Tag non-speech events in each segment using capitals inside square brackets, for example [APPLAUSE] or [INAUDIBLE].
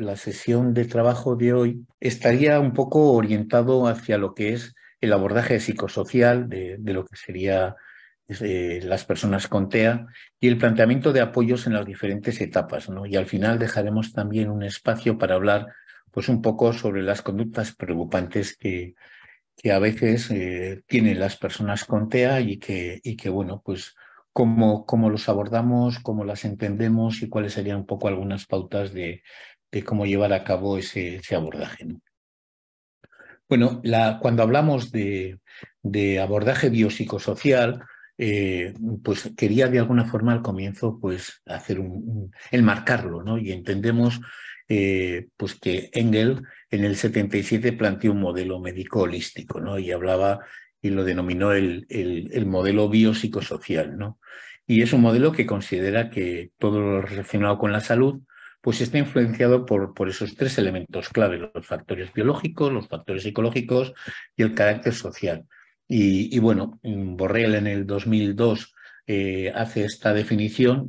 la sesión de trabajo de hoy estaría un poco orientado hacia lo que es el abordaje psicosocial de, lo que serían eh, las personas con TEA y el planteamiento de apoyos en las diferentes etapas. Y al final dejaremos también un espacio para hablar pues, un poco sobre las conductas preocupantes que, que a veces eh, tienen las personas con TEA y que, y que bueno, pues cómo, cómo los abordamos, cómo las entendemos y cuáles serían un poco algunas pautas de, de cómo llevar a cabo ese, abordaje. Bueno, cuando hablamos de, abordaje biopsicosocial, eh, pues quería de alguna forma al comienzo pues hacer un, enmarcarlo, ¿no? Y entendemos eh, pues que Engel en el 77 planteó un modelo médico holístico, ¿no? Y hablaba y lo denominó el, el, el modelo biopsicosocial, ¿no? Y es un modelo que considera que todo lo relacionado con la salud pues está influenciado por, por esos tres elementos clave, los factores biológicos, los factores psicológicos y el carácter social. Y, bueno, Borrell en el 2002 eh, hace esta definición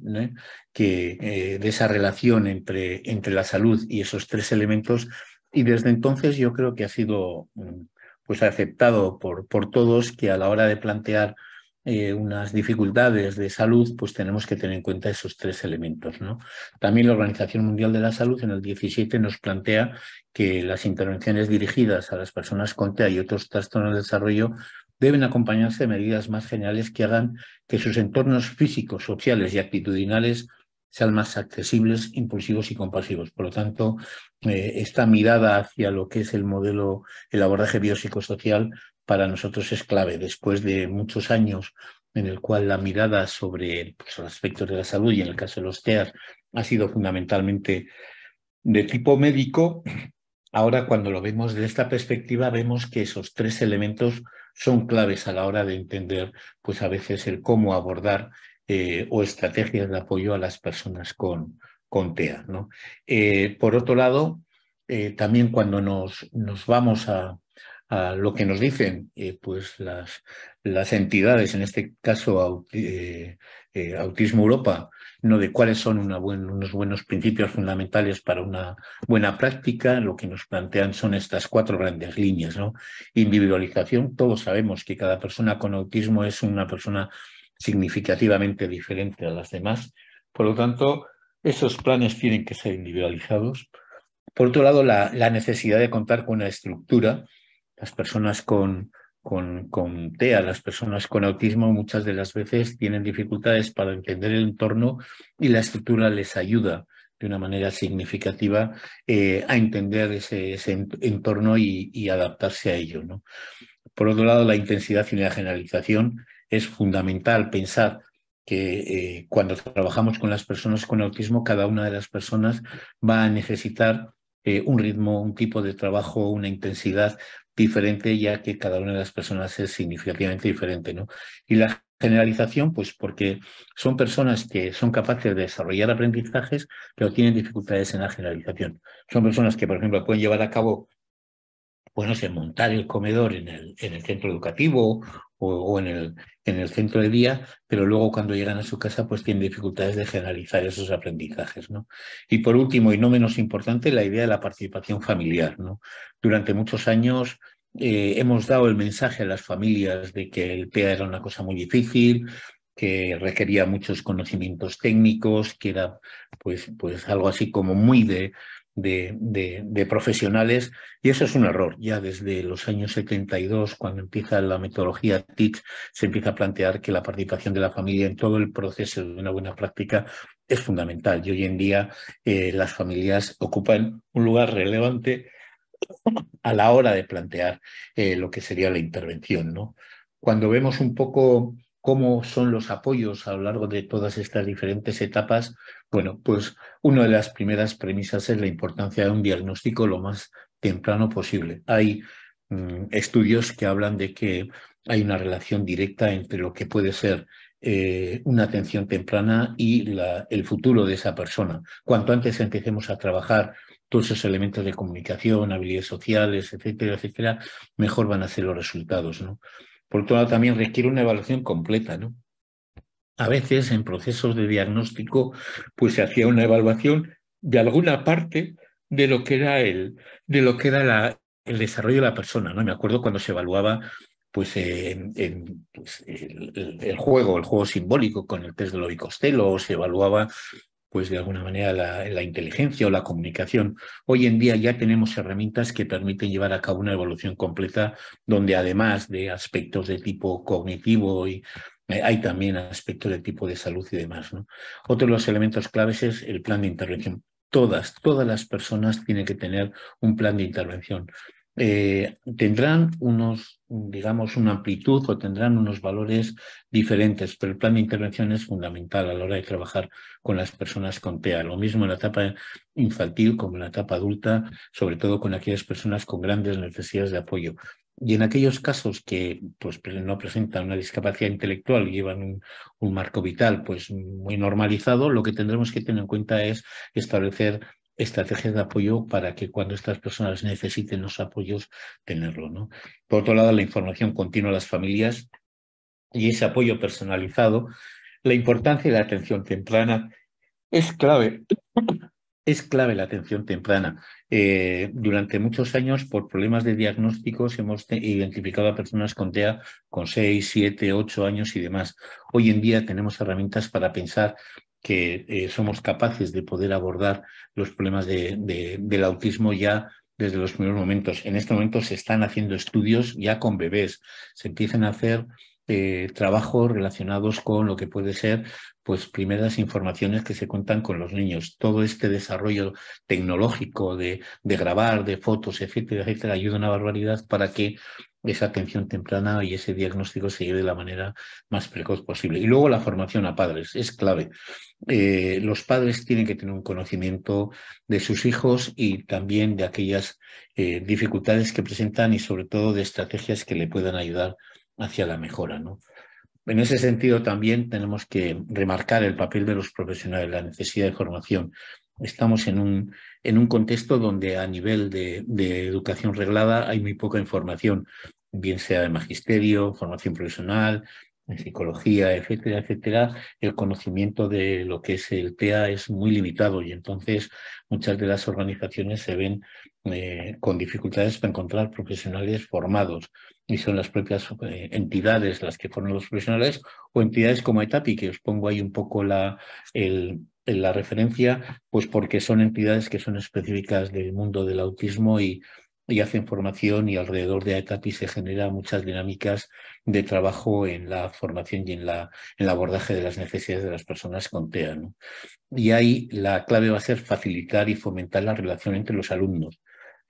que, eh, de esa relación entre, entre la salud y esos tres elementos y desde entonces yo creo que ha sido mm, pues, aceptado por, por todos que a la hora de plantear eh, unas dificultades de salud, pues tenemos que tener en cuenta esos tres elementos. ¿no? También la Organización Mundial de la Salud en el 17 nos plantea que las intervenciones dirigidas a las personas con TEA y otros trastornos de desarrollo deben acompañarse de medidas más generales que hagan que sus entornos físicos, sociales y actitudinales sean más accesibles, impulsivos y compasivos. Por lo tanto, eh, esta mirada hacia lo que es el modelo, el abordaje biopsicosocial para nosotros es clave. Después de muchos años en el cual la mirada sobre el pues, los aspectos de la salud y en el caso de los TEAs ha sido fundamentalmente de tipo médico, ahora cuando lo vemos desde esta perspectiva vemos que esos tres elementos son claves a la hora de entender pues a veces el cómo abordar eh, o estrategias de apoyo a las personas con, con TEA. ¿no? Eh, por otro lado, eh, también cuando nos, nos vamos a, a lo que nos dicen eh, pues las, las, entidades, en este caso eh, eh, Autismo Europa, ¿no? de cuáles son unos buenos principios fundamentales para una buena práctica, lo que nos plantean son estas cuatro grandes líneas. ¿no? Individualización, todos sabemos que cada persona con autismo es una persona significativamente diferente a las demás, por lo tanto, esos planes tienen que ser individualizados. Por otro lado, la, la necesidad de contar con una estructura las personas con, con, TEA, las personas con autismo muchas de las veces tienen dificultades para entender el entorno y la estructura les ayuda de una manera significativa eh, a entender ese, entorno y, adaptarse a ello. ¿no? Por otro lado, la intensidad y la generalización es fundamental pensar que eh, cuando trabajamos con las personas con autismo, cada una de las personas va a necesitar eh, un ritmo, un tipo de trabajo, una intensidad diferente ya que cada una de las personas es significativamente diferente, ¿no? Y la generalización, pues porque son personas que son capaces de desarrollar aprendizajes, pero tienen dificultades en la generalización. Son personas que, por ejemplo, pueden llevar a cabo, bueno, pues, no sé, montar el comedor en el, en el centro educativo o, en, el, en, el, centro de día, pero luego cuando llegan a su casa pues tienen dificultades de generalizar esos aprendizajes. ¿no? Y por último, y no menos importante, la idea de la participación familiar. ¿no? Durante muchos años eh, hemos dado el mensaje a las familias de que el PEA era una cosa muy difícil, que requería muchos conocimientos técnicos, que era pues, pues algo así como muy de, de, profesionales y eso es un error. Ya desde los años 72, cuando empieza la metodología TIC, se empieza a plantear que la participación de la familia en todo el proceso de una buena práctica es fundamental y hoy en día eh, las familias ocupan un lugar relevante a la hora de plantear eh, lo que sería la intervención. ¿no? Cuando vemos un poco cómo son los apoyos a lo largo de todas estas diferentes etapas, bueno, pues una de las primeras premisas es la importancia de un diagnóstico lo más temprano posible. Hay mm, estudios que hablan de que hay una relación directa entre lo que puede ser eh, una atención temprana y el futuro de esa persona. Cuanto antes empecemos a trabajar todos esos elementos de comunicación, habilidades sociales, etcétera, etcétera, mejor van a ser los resultados. ¿no? Por otro lado, también requiere una evaluación completa, ¿no? A veces en procesos de diagnóstico, pues se hacía una evaluación de alguna parte de lo que era el, de lo que era la, el desarrollo de la persona, ¿no? Me acuerdo cuando se evaluaba pues, en, pues, el, juego, el juego simbólico con el test de Lobi Costello, o se evaluaba pues de alguna manera la, inteligencia o la comunicación. Hoy en día ya tenemos herramientas que permiten llevar a cabo una evolución completa donde además de aspectos de tipo cognitivo y eh, hay también aspectos de tipo de salud y demás. Otro de los elementos claves es el plan de intervención. Todas, todas las personas tienen que tener un plan de intervención. Eh, tendrán unos, digamos, una amplitud o tendrán unos valores diferentes, pero el plan de intervención es fundamental a la hora de trabajar con las personas con TEA. Lo mismo en la etapa infantil como en la etapa adulta, sobre todo con aquellas personas con grandes necesidades de apoyo. Y en aquellos casos que pues, no presentan una discapacidad intelectual y llevan un, un marco vital pues, muy normalizado, lo que tendremos que tener en cuenta es establecer estrategias de apoyo para que cuando estas personas necesiten los apoyos, tenerlo. ¿no? Por otro lado, la información continua a las familias y ese apoyo personalizado, la importancia de la atención temprana es clave. Es clave la atención temprana. Eh, durante muchos años, por problemas de diagnósticos, hemos identificado a personas con TEA con 6, 7, 8 años y demás. Hoy en día tenemos herramientas para pensar que eh, somos capaces de poder abordar los problemas del autismo ya desde los primeros momentos. En este momento se están haciendo estudios ya con bebés, se empiezan a hacer eh, trabajos relacionados con lo que puede ser pues primeras informaciones que se cuentan con los niños. Todo este desarrollo tecnológico de, de grabar, de fotos, etcétera, etcétera, ayuda una barbaridad para que esa atención temprana y ese diagnóstico se lleve de la manera más precoz posible. Y luego la formación a padres es clave. Eh, los padres tienen que tener un conocimiento de sus hijos y también de aquellas eh, dificultades que presentan y sobre todo de estrategias que le puedan ayudar hacia la mejora. ¿no? En ese sentido, también tenemos que remarcar el papel de los profesionales, la necesidad de formación estamos en un, en un contexto donde a nivel de, educación reglada hay muy poca información, bien sea de magisterio, formación profesional, en psicología, etcétera, etcétera, el conocimiento de lo que es el TEA es muy limitado y entonces muchas de las organizaciones se ven eh, con dificultades para encontrar profesionales formados y son las propias eh, entidades las que forman los profesionales o entidades como ETAPI, que os pongo ahí un poco la, el, en la referencia, pues porque son entidades que son específicas del mundo del autismo y, y hacen formación y alrededor de AECAPI se generan muchas dinámicas de trabajo en la formación y en, la, en el abordaje de las necesidades de las personas con TEA. Y ahí la clave va a ser facilitar y fomentar la relación entre los alumnos.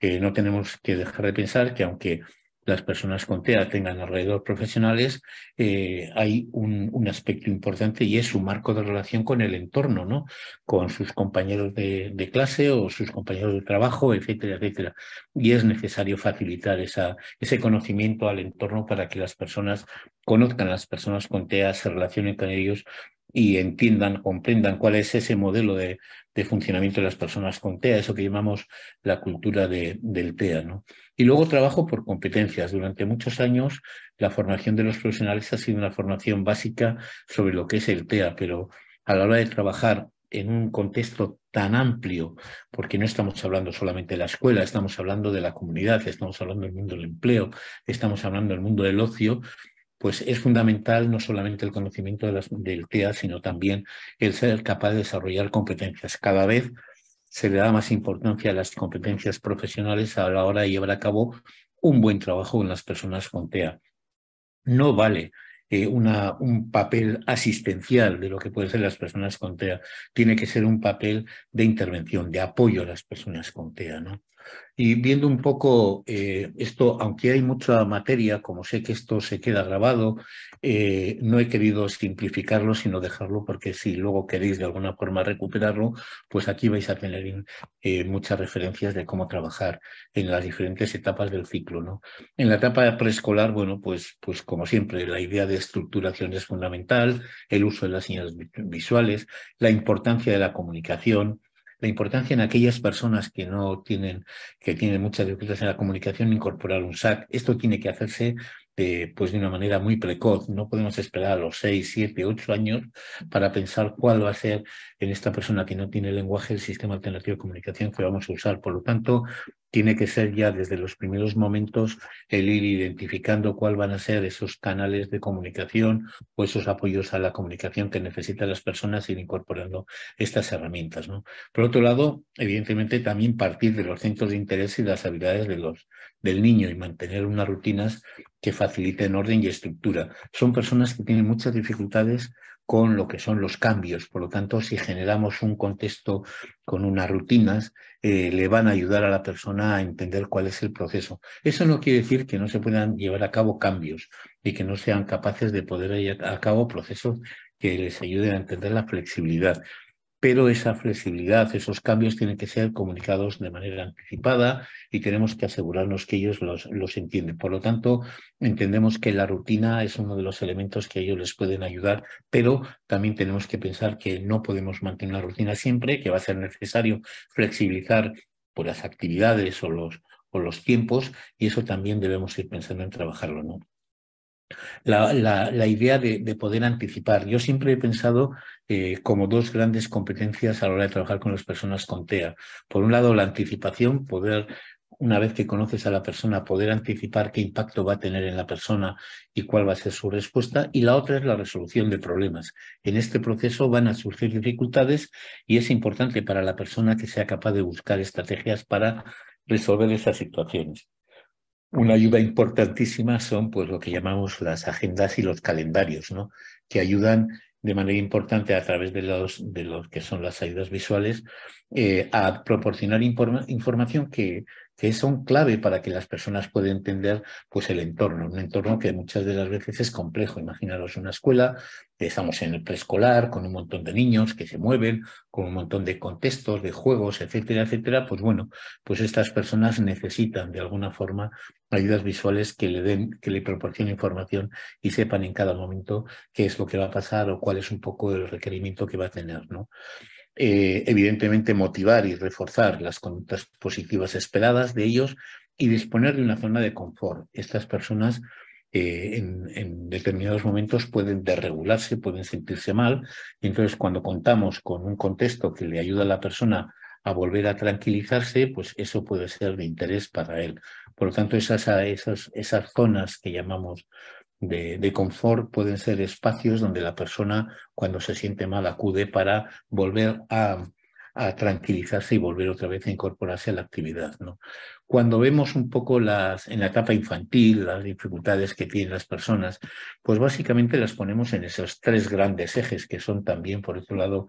no tenemos que dejar de pensar que aunque las personas con TEA tengan alrededor profesionales, eh, hay un, aspecto importante y es su marco de relación con el entorno, ¿no? Con sus compañeros de, clase o sus compañeros de trabajo, etcétera, etcétera. Y es necesario facilitar ese conocimiento al entorno para que las personas conozcan a las personas con TEA, se relacionen con ellos y entiendan, comprendan cuál es ese modelo de, funcionamiento de las personas con TEA, eso que llamamos la cultura del TEA, ¿no? Y luego trabajo por competencias. Durante muchos años la formación de los profesionales ha sido una formación básica sobre lo que es el TEA, pero a la hora de trabajar en un contexto tan amplio, porque no estamos hablando solamente de la escuela, estamos hablando de la comunidad, estamos hablando del mundo del empleo, estamos hablando del mundo del ocio, pues es fundamental no solamente el conocimiento del TEA, sino también el ser capaz de desarrollar competencias. Cada vez se le da más importancia a las competencias profesionales a la hora de llevar a cabo un buen trabajo con las personas con TEA. No vale eh, un papel asistencial de lo que pueden ser las personas con TEA, tiene que ser un papel de intervención, de apoyo a las personas con TEA. ¿no? Y viendo un poco eh, esto, aunque hay mucha materia, como sé que esto se queda grabado, eh, no he querido simplificarlo, sino dejarlo porque si luego queréis de alguna forma recuperarlo, pues aquí vais a tener eh, muchas referencias de cómo trabajar en las diferentes etapas del ciclo. ¿no? En la etapa preescolar, bueno, pues, pues como siempre, la idea de estructuración es fundamental, el uso de las señales visuales, la importancia de la comunicación, la importancia en aquellas personas que no tienen, que tienen muchas dificultades en la comunicación, incorporar un SAC, Esto tiene que hacerse de, eh, pues de una manera muy precoz. No podemos esperar a los seis, siete, ocho años para pensar cuál va a ser en esta persona que no tiene lenguaje el sistema alternativo de comunicación que vamos a usar. Por lo tanto, tiene que ser ya desde los primeros momentos el ir identificando cuáles van a ser esos canales de comunicación o esos apoyos a la comunicación que necesitan las personas ir incorporando estas herramientas. Por otro lado, evidentemente también partir de los centros de interés y las habilidades de los, del niño y mantener unas rutinas que faciliten orden y estructura. Son personas que tienen muchas dificultades con lo que son los cambios. Por lo tanto, si generamos un contexto con unas rutinas, eh, le van a ayudar a la persona a entender cuál es el proceso. Eso no quiere decir que no se puedan llevar a cabo cambios y que no sean capaces de poder llevar a cabo procesos que les ayuden a entender la flexibilidad pero esa flexibilidad, esos cambios tienen que ser comunicados de manera anticipada y tenemos que asegurarnos que ellos los, entienden. Por lo tanto, entendemos que la rutina es uno de los elementos que a ellos les pueden ayudar, pero también tenemos que pensar que no podemos mantener una rutina siempre, que va a ser necesario flexibilizar por las actividades o los, o los tiempos y eso también debemos ir pensando en trabajarlo, ¿no? la, idea de, poder anticipar. Yo siempre he pensado eh, como dos grandes competencias a la hora de trabajar con las personas con TEA. Por un lado, la anticipación, poder una vez que conoces a la persona, poder anticipar qué impacto va a tener en la persona y cuál va a ser su respuesta. Y la otra es la resolución de problemas. En este proceso van a surgir dificultades y es importante para la persona que sea capaz de buscar estrategias para resolver esas situaciones. Una ayuda importantísima son pues, lo que llamamos las agendas y los calendarios, ¿no? que ayudan de manera importante a través de los, de los que son las ayudas visuales eh, a proporcionar información que que son clave para que las personas puedan entender pues, el entorno, un entorno que muchas de las veces es complejo. Imaginaros una escuela, estamos en el preescolar, con un montón de niños que se mueven, con un montón de contextos, de juegos, etcétera, etcétera, pues bueno, pues estas personas necesitan de alguna forma ayudas visuales que le den, que le proporcionen información y sepan en cada momento qué es lo que va a pasar o cuál es un poco el requerimiento que va a tener, ¿no? Eh, evidentemente motivar y reforzar las conductas positivas esperadas de ellos y disponer de una zona de confort. Estas personas eh, en, determinados momentos pueden desregularse, pueden sentirse mal, y entonces cuando contamos con un contexto que le ayuda a la persona a volver a tranquilizarse, pues eso puede ser de interés para él. Por lo tanto, esas, esas, esas zonas que llamamos de, confort pueden ser espacios donde la persona cuando se siente mal acude para volver a a tranquilizarse y volver otra vez a incorporarse a la actividad. ¿no? Cuando vemos un poco las, en la etapa infantil las dificultades que tienen las personas, pues básicamente las ponemos en esos tres grandes ejes, que son también, por otro lado,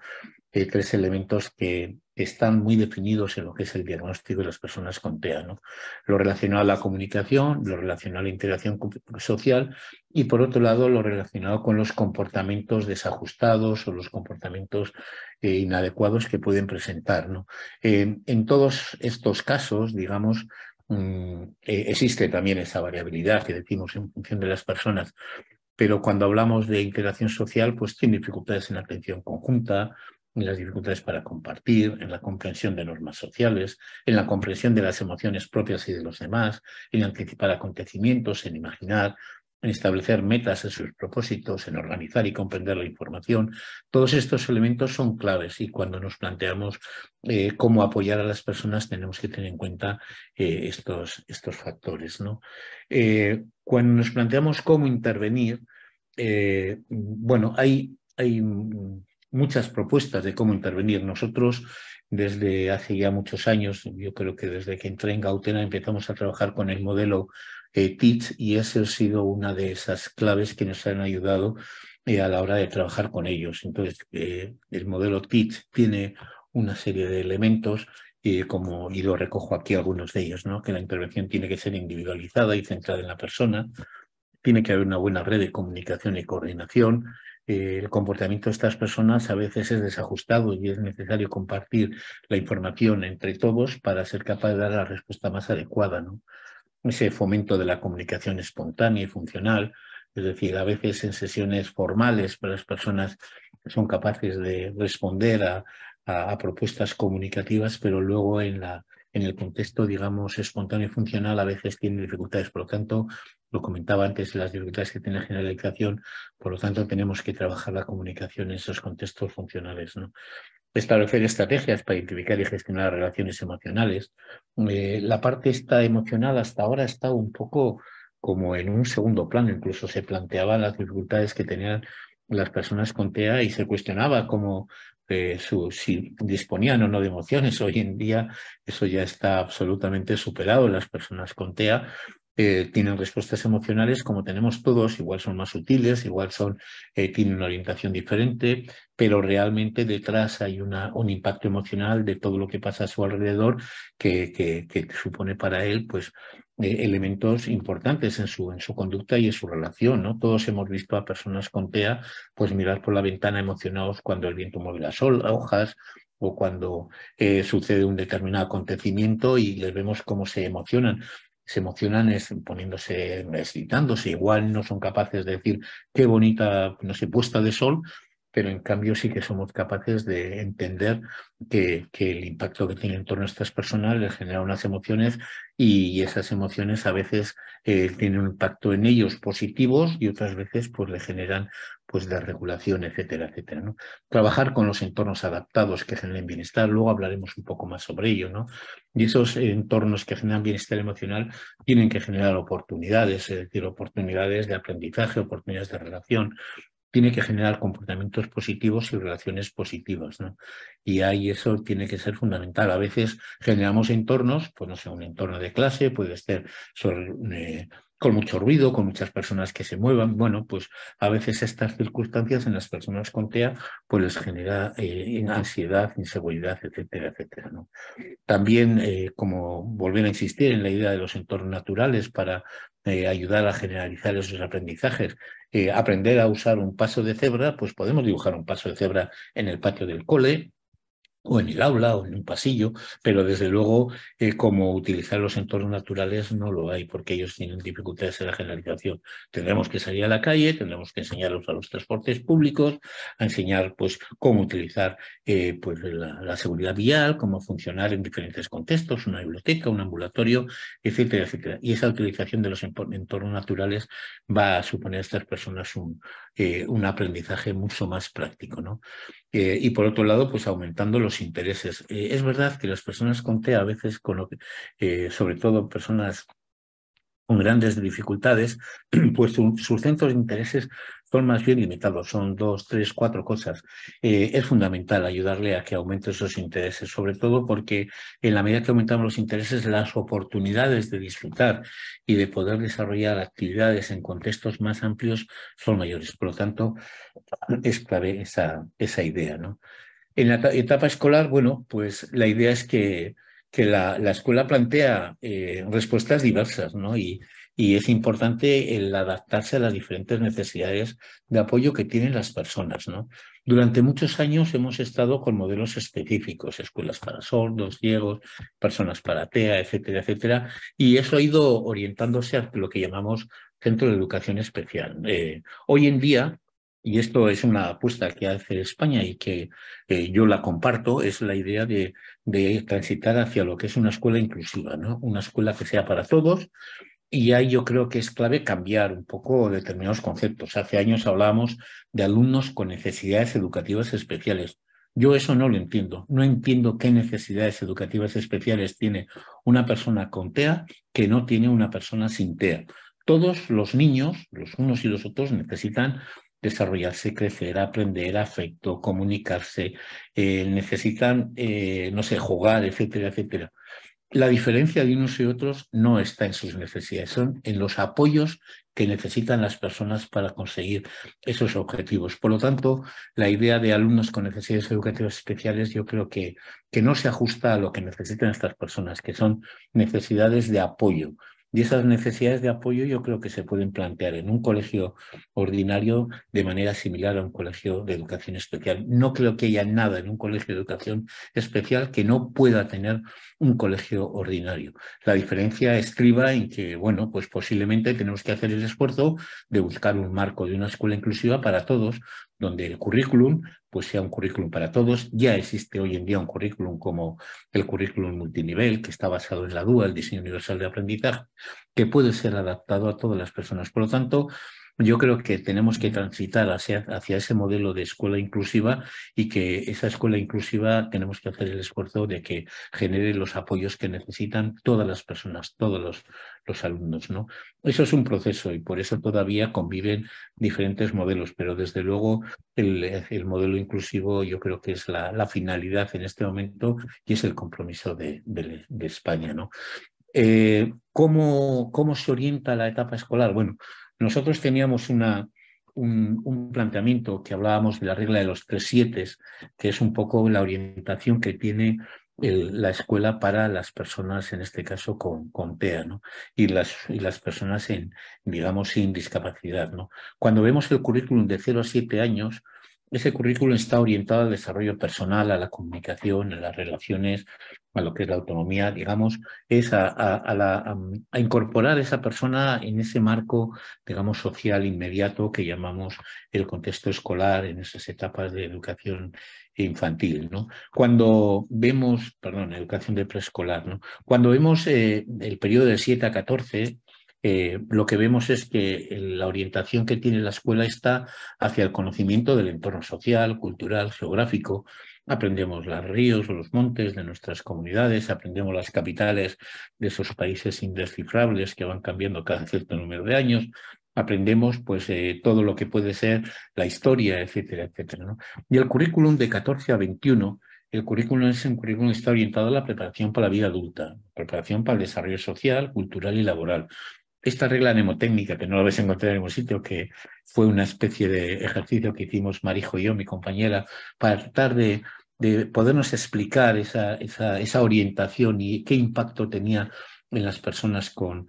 eh, tres elementos que están muy definidos en lo que es el diagnóstico de las personas con TEA. ¿no? Lo relacionado a la comunicación, lo relacionado a la integración social y, por otro lado, lo relacionado con los comportamientos desajustados o los comportamientos eh, inadecuados que pueden presentar. ¿no? en todos estos casos, digamos, mm, e, existe también esa variabilidad que decimos en función de las personas, pero cuando hablamos de integración social, pues tiene dificultades en la atención conjunta, en las dificultades para compartir, en la comprensión de normas sociales, en la comprensión de las emociones propias y de los demás, en anticipar acontecimientos, en imaginar, en establecer metas en sus propósitos, en organizar y comprender la información. Todos estos elementos son claves y cuando nos planteamos eh, cómo apoyar a las personas tenemos que tener en cuenta eh, estos, estos, factores. ¿no? Eh, cuando nos planteamos cómo intervenir, bueno, hay, hay muchas propuestas de cómo intervenir. Nosotros desde hace ya muchos años, yo creo que desde que entré en Gautena empezamos a trabajar con el modelo eh, y eso ha sido una de esas claves que nos han ayudado eh, a la hora de trabajar con ellos. Entonces, eh, el modelo TIT tiene una serie de elementos eh, como, y lo recojo aquí algunos de ellos, ¿no? que la intervención tiene que ser individualizada y centrada en la persona, tiene que haber una buena red de comunicación y coordinación, el comportamiento de estas personas a veces es desajustado y es necesario compartir la información entre todos para ser capaz de dar la respuesta más adecuada. ¿no? ese fomento de la comunicación espontánea y funcional, es decir, a veces en sesiones formales para las personas son capaces de responder a, a, propuestas comunicativas, pero luego en, la, en el contexto, digamos, espontáneo y funcional a veces tienen dificultades. Por lo tanto, lo comentaba antes, las dificultades que tiene la generalización, por lo tanto tenemos que trabajar la comunicación en esos contextos funcionales. ¿no? establecer estrategias para identificar y gestionar relaciones emocionales. Eh, la parte esta emocional hasta ahora está un poco como en un segundo plano, incluso se planteaban las dificultades que tenían las personas con TEA y se cuestionaba cómo eh, si disponían o no de emociones. Hoy en día eso ya está absolutamente superado en las personas con TEA eh, tienen respuestas emocionales como tenemos todos, igual son más sutiles, igual son, eh, tienen una orientación diferente, pero realmente detrás hay un impacto emocional de todo lo que pasa a su alrededor que, que, supone para él pues, eh, elementos importantes en su, en su conducta y en su relación. ¿no? Todos hemos visto a personas con TEA pues, mirar por la ventana emocionados cuando el viento mueve las hojas, o cuando sucede un determinado acontecimiento y les vemos cómo se emocionan se emocionan es poniéndose, excitándose, igual no son capaces de decir qué bonita, no sé, puesta de sol, pero en cambio sí que somos capaces de entender que, que el impacto que tienen en torno a estas personas les genera unas emociones y esas emociones a veces eh, tienen un impacto en ellos positivos y otras veces pues le generan pues de regulación, etcétera, etcétera. ¿no? Trabajar con los entornos adaptados que generen bienestar, luego hablaremos un poco más sobre ello, ¿no? Y esos entornos que generan bienestar emocional tienen que generar oportunidades, es decir, oportunidades de aprendizaje, oportunidades de relación, tiene que generar comportamientos positivos y relaciones positivas, ¿no? Y ahí eso tiene que ser fundamental. A veces generamos entornos, pues no sé, un entorno de clase, puede ser sobre, eh, con mucho ruido, con muchas personas que se muevan. Bueno, pues a veces estas circunstancias en las personas con TEA pues les genera eh, ansiedad, inseguridad, etcétera, etcétera. También, eh, como volver a insistir en la idea de los entornos naturales para eh, ayudar a generalizar esos aprendizajes, aprender a usar un paso de cebra, pues podemos dibujar un paso de cebra en el patio del cole, o en el aula o en un pasillo, pero desde luego cómo eh, como utilizar los entornos naturales no lo hay porque ellos tienen dificultades en la generalización. Tendremos que salir a la calle, tendremos que enseñarlos a los transportes públicos, a enseñar pues cómo utilizar eh, pues, la, seguridad vial, cómo funcionar en diferentes contextos, una biblioteca, un ambulatorio, etcétera, etcétera. Y esa utilización de los entornos naturales va a suponer a estas personas un, eh, un aprendizaje mucho más práctico, ¿no? Eh, y por otro lado, pues aumentando los intereses. Eh, es verdad que las personas con TEA, a veces, con lo eh, sobre todo personas con grandes dificultades, [CLEARS THROAT] pues sus centros de intereses son más bien limitados, son dos, tres, cuatro cosas. Eh, es fundamental ayudarle a que aumente esos intereses, sobre todo porque en la medida que aumentamos los intereses, las oportunidades de disfrutar y de poder desarrollar actividades en contextos más amplios son mayores. Por lo tanto, es clave esa, esa idea. ¿no? En la etapa escolar, bueno, pues la idea es que, que la, escuela plantea eh, respuestas diversas, ¿no? Y, y es importante el adaptarse a las diferentes necesidades de apoyo que tienen las personas. ¿no? Durante muchos años hemos estado con modelos específicos, escuelas para sordos, ciegos, personas para TEA, etcétera, etcétera, y eso ha ido orientándose a lo que llamamos centro de educación especial. Eh, hoy en día, y esto es una apuesta que hace España y que eh, yo la comparto, es la idea de, de, transitar hacia lo que es una escuela inclusiva, ¿no? una escuela que sea para todos, y ahí yo creo que es clave cambiar un poco determinados conceptos. Hace años hablábamos de alumnos con necesidades educativas especiales. Yo eso no lo entiendo. No entiendo qué necesidades educativas especiales tiene una persona con TEA que no tiene una persona sin TEA. Todos los niños, los unos y los otros, necesitan desarrollarse, crecer, aprender, afecto, comunicarse, eh, necesitan, eh, no sé, jugar, etcétera, etcétera la diferencia de unos y otros no está en sus necesidades, son en los apoyos que necesitan las personas para conseguir esos objetivos. Por lo tanto, la idea de alumnos con necesidades educativas especiales yo creo que, que no se ajusta a lo que necesitan estas personas, que son necesidades de apoyo, y esas necesidades de apoyo yo creo que se pueden plantear en un colegio ordinario de manera similar a un colegio de educación especial. No creo que haya nada en un colegio de educación especial que no pueda tener un colegio ordinario. La diferencia escriba en que, bueno, pues posiblemente tenemos que hacer el esfuerzo de buscar un marco de una escuela inclusiva para todos, donde el currículum pues sea un currículum para todos. Ya existe hoy en día un currículum como el currículum multinivel, que está basado en la DUA, el diseño universal de aprendizaje, que puede ser adaptado a todas las personas. Por lo tanto, yo creo que tenemos que transitar hacia, ese modelo de escuela inclusiva y que esa escuela inclusiva tenemos que hacer el esfuerzo de que genere los apoyos que necesitan todas las personas, todos los, alumnos. ¿no? Eso es un proceso y por eso todavía conviven diferentes modelos, pero desde luego el, modelo inclusivo yo creo que es la, finalidad en este momento y es el compromiso de, España. ¿no? Eh, ¿cómo, ¿Cómo se orienta la etapa escolar? Bueno, nosotros teníamos un, planteamiento que hablábamos de la regla de los tres siete, que es un poco la orientación que tiene la escuela para las personas, en este caso con, con ¿no? y, las, personas en, digamos, sin discapacidad. ¿no? Cuando vemos el currículum de 0 a 7 años, ese currículum está orientado al desarrollo personal, a la comunicación, a las relaciones, a lo que es la autonomía, digamos, es a, incorporar a esa persona en ese marco, digamos, social inmediato que llamamos el contexto escolar en esas etapas de educación infantil, ¿no? Cuando vemos, perdón, educación de preescolar, ¿no? Cuando vemos eh, el periodo de 7 a 14, eh, lo que vemos es que la orientación que tiene la escuela está hacia el conocimiento del entorno social, cultural, geográfico, aprendemos los ríos, o los montes de nuestras comunidades, aprendemos las capitales de esos países indescifrables que van cambiando cada cierto número de años, aprendemos pues eh, todo lo que puede ser la historia, etcétera, etcétera. Y el currículum de 14 a 21, el currículum es un currículum está orientado a la preparación para la vida adulta, preparación para el desarrollo social, cultural y laboral. Esta regla mnemotécnica, que no la vais a encontrar en ningún sitio, que fue una especie de ejercicio que hicimos Marijo y yo, mi compañera, para tratar de, podernos explicar esa, orientación y qué impacto tenía en las personas con,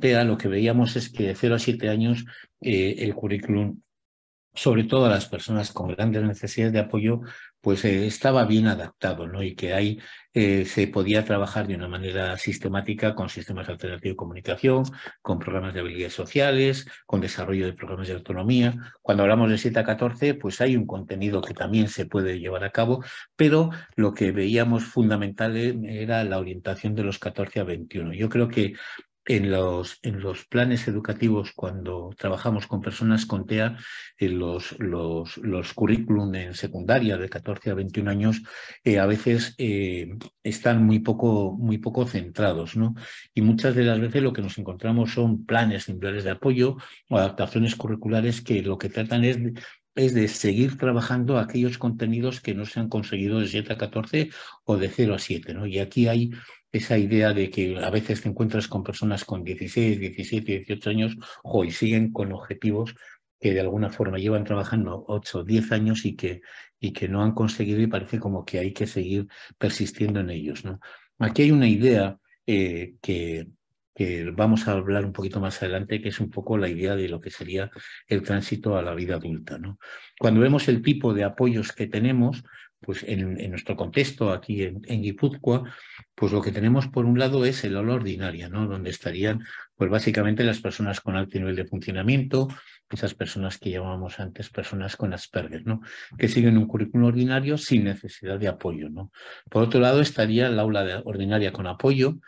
TEA. Lo que veíamos es que de 0 a 7 años eh, el currículum sobre todo a las personas con grandes necesidades de apoyo, pues eh, estaba bien adaptado, ¿no? Y que hay eh, se podía trabajar de una manera sistemática con sistemas alternativos de comunicación, con programas de habilidades sociales, con desarrollo de programas de autonomía. Cuando hablamos de 7 a 14, pues hay un contenido que también se puede llevar a cabo, pero lo que veíamos fundamental eh, era la orientación de los 14 a 21. Yo creo que en los, en los planes educativos cuando trabajamos con personas con TEA, en eh, los, los, los currículum en secundaria de 14 a 21 años eh, a veces eh, están muy poco, muy poco centrados. ¿no? Y muchas de las veces lo que nos encontramos son planes de apoyo o adaptaciones curriculares que lo que tratan es de, es de seguir trabajando aquellos contenidos que no se han conseguido de 7 a 14 o de 0 a 7. ¿no? Y aquí hay esa idea de que a veces te encuentras con personas con 16, 17, 18 años hoy y siguen con objetivos que de alguna forma llevan trabajando 8, 10 años y que, y que no han conseguido y parece como que hay que seguir persistiendo en ellos. ¿no? Aquí hay una idea eh, que, que vamos a hablar un poquito más adelante, que es un poco la idea de lo que sería el tránsito a la vida adulta. ¿no? Cuando vemos el tipo de apoyos que tenemos, pues en, nuestro contexto aquí en, Guipúzcoa, pues lo que tenemos por un lado es el aula ordinaria, ¿no? Donde estarían, pues básicamente las personas con alto nivel de funcionamiento, esas personas que llamábamos antes personas con Asperger, ¿no? Que siguen un currículo ordinario sin necesidad de apoyo, ¿no? Por otro lado estaría el aula ordinaria con apoyo,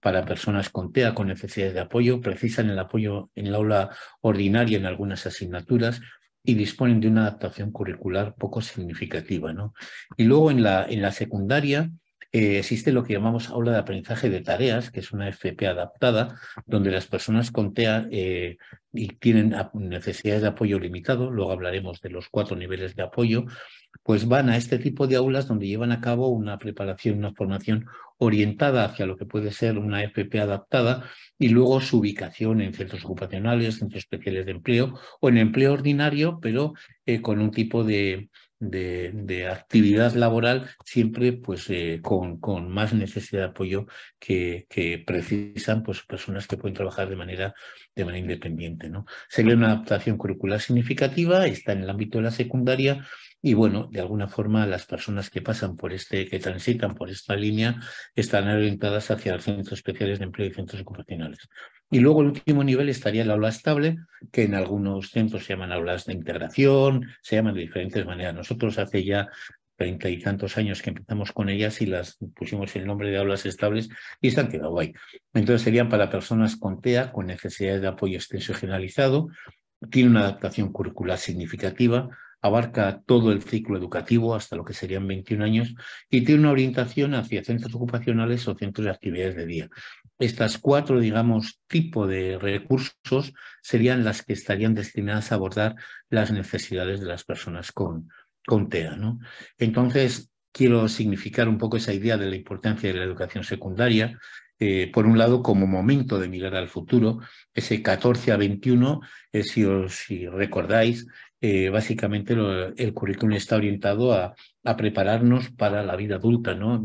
para personas con TEA con necesidad de apoyo, precisan el apoyo en el aula ordinaria en algunas asignaturas, y disponen de una adaptación curricular poco significativa. ¿no? Y luego en la, en la secundaria eh, existe lo que llamamos aula de aprendizaje de tareas, que es una FP adaptada, donde las personas con TEA eh, y tienen necesidades de apoyo limitado, luego hablaremos de los cuatro niveles de apoyo, pues van a este tipo de aulas donde llevan a cabo una preparación, una formación orientada hacia lo que puede ser una FP adaptada y luego su ubicación en centros ocupacionales, centros especiales de empleo o en empleo ordinario, pero eh, con un tipo de, actividad laboral siempre pues eh, con, más necesidad de apoyo que, que, precisan pues personas que pueden trabajar de manera de manera independiente ¿no? ve una adaptación curricular significativa está en el ámbito de la secundaria y bueno, de alguna forma las personas que pasan por este, que transitan por esta línea, están orientadas hacia los centros especiales de empleo y centros ocupacionales. Y luego el último nivel estaría el aula estable, que en algunos centros se llaman aulas de integración, se llaman de diferentes maneras. Nosotros hace ya treinta y tantos años que empezamos con ellas y las pusimos el nombre de aulas estables y se han quedado ahí. Entonces serían para personas con TEA, con necesidades de apoyo extenso generalizado, tiene una adaptación curricular significativa, abarca todo el ciclo educativo hasta lo que serían 21 años y tiene una orientación hacia centros ocupacionales o centros de actividades de día. Estas cuatro, digamos, tipo de recursos serían las que estarían destinadas a abordar las necesidades de las personas con, TEA. Entonces, quiero significar un poco esa idea de la importancia de la educación secundaria. Eh, por un lado, como momento de mirar al futuro, ese 14 a 21, eh, si os si recordáis, eh, básicamente el currículum está orientado a, prepararnos para la vida adulta, ¿no?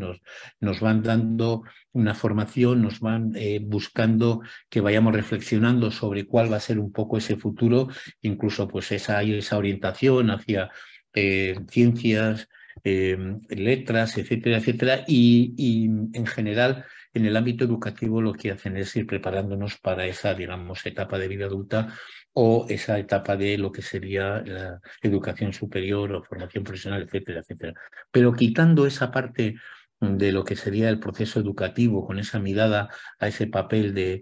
Nos, van dando una formación, nos van eh, buscando que vayamos reflexionando sobre cuál va a ser un poco ese futuro, incluso pues esa, orientación hacia eh, ciencias, letras, etcétera, etcétera, y, y en general en el ámbito educativo lo que hacen es ir preparándonos para esa, digamos, etapa de vida adulta o esa etapa de lo que sería la educación superior o formación profesional, etcétera, etcétera. Pero quitando esa parte de lo que sería el proceso educativo, con esa mirada a ese papel de,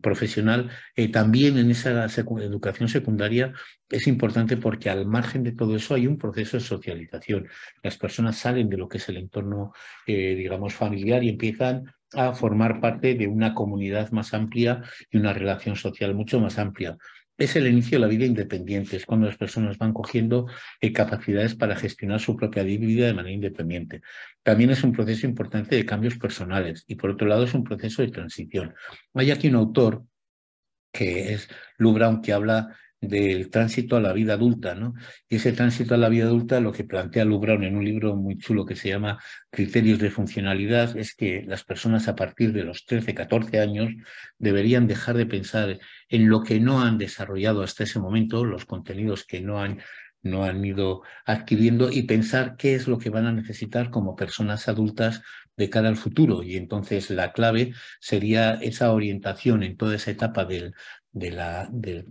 profesional, eh, también en esa educación secundaria es importante porque al margen de todo eso hay un proceso de socialización. Las personas salen de lo que es el entorno, eh, digamos, familiar y empiezan a formar parte de una comunidad más amplia y una relación social mucho más amplia. Es el inicio de la vida independiente, es cuando las personas van cogiendo eh, capacidades para gestionar su propia vida de manera independiente. También es un proceso importante de cambios personales y por otro lado es un proceso de transición. Hay aquí un autor que es Lou Brown que habla del tránsito a la vida adulta, ¿no? Y ese tránsito a la vida adulta, lo que plantea Lou Brown en un libro muy chulo que se llama Criterios de Funcionalidad, es que las personas a partir de los 13, 14 años deberían dejar de pensar en lo que no han desarrollado hasta ese momento, los contenidos que no han no han ido adquiriendo y pensar qué es lo que van a necesitar como personas adultas de cara al futuro. Y entonces la clave sería esa orientación en toda esa etapa del, de la, de,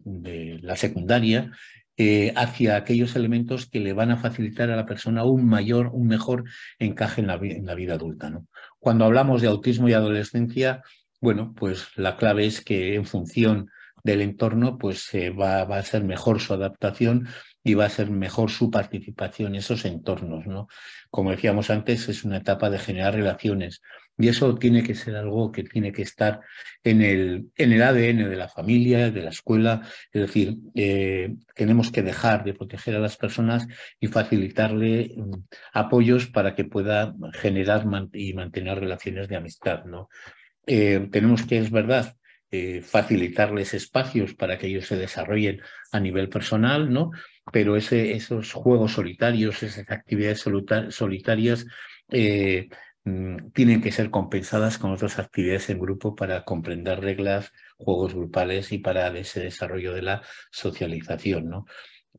la secundaria eh, hacia aquellos elementos que le van a facilitar a la persona un mayor, un mejor encaje en la, vida adulta. ¿no? Cuando hablamos de autismo y adolescencia, bueno, pues la clave es que en función del entorno, pues eh, va, va a ser mejor su adaptación y va a ser mejor su participación en esos entornos. ¿no? Como decíamos antes, es una etapa de generar relaciones y eso tiene que ser algo que tiene que estar en el, en el ADN de la familia, de la escuela. Es decir, eh, tenemos que dejar de proteger a las personas y facilitarle mm, apoyos para que pueda generar y mantener relaciones de amistad. ¿no? Eh, tenemos que, es verdad, eh, facilitarles espacios para que ellos se desarrollen a nivel personal, ¿no? Pero esos juegos solitarios, esas actividades solitarias, eh, mm, tienen que ser compensadas con otras actividades en grupo para comprender reglas, juegos grupales y para ese desarrollo de la socialización, ¿no?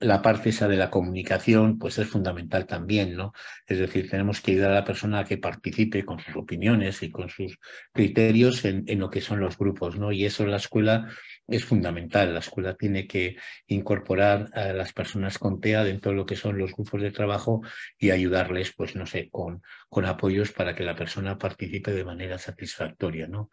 la parte esa de la comunicación, pues es fundamental también, ¿no? Es decir, tenemos que ayudar a la persona a que participe con sus opiniones y con sus criterios en, en lo que son los grupos, ¿no? Y eso en la escuela es fundamental. La escuela tiene que incorporar a las personas con TEA dentro de lo que son los grupos de trabajo y ayudarles, pues no sé, con, con apoyos para que la persona participe de manera satisfactoria. ¿no?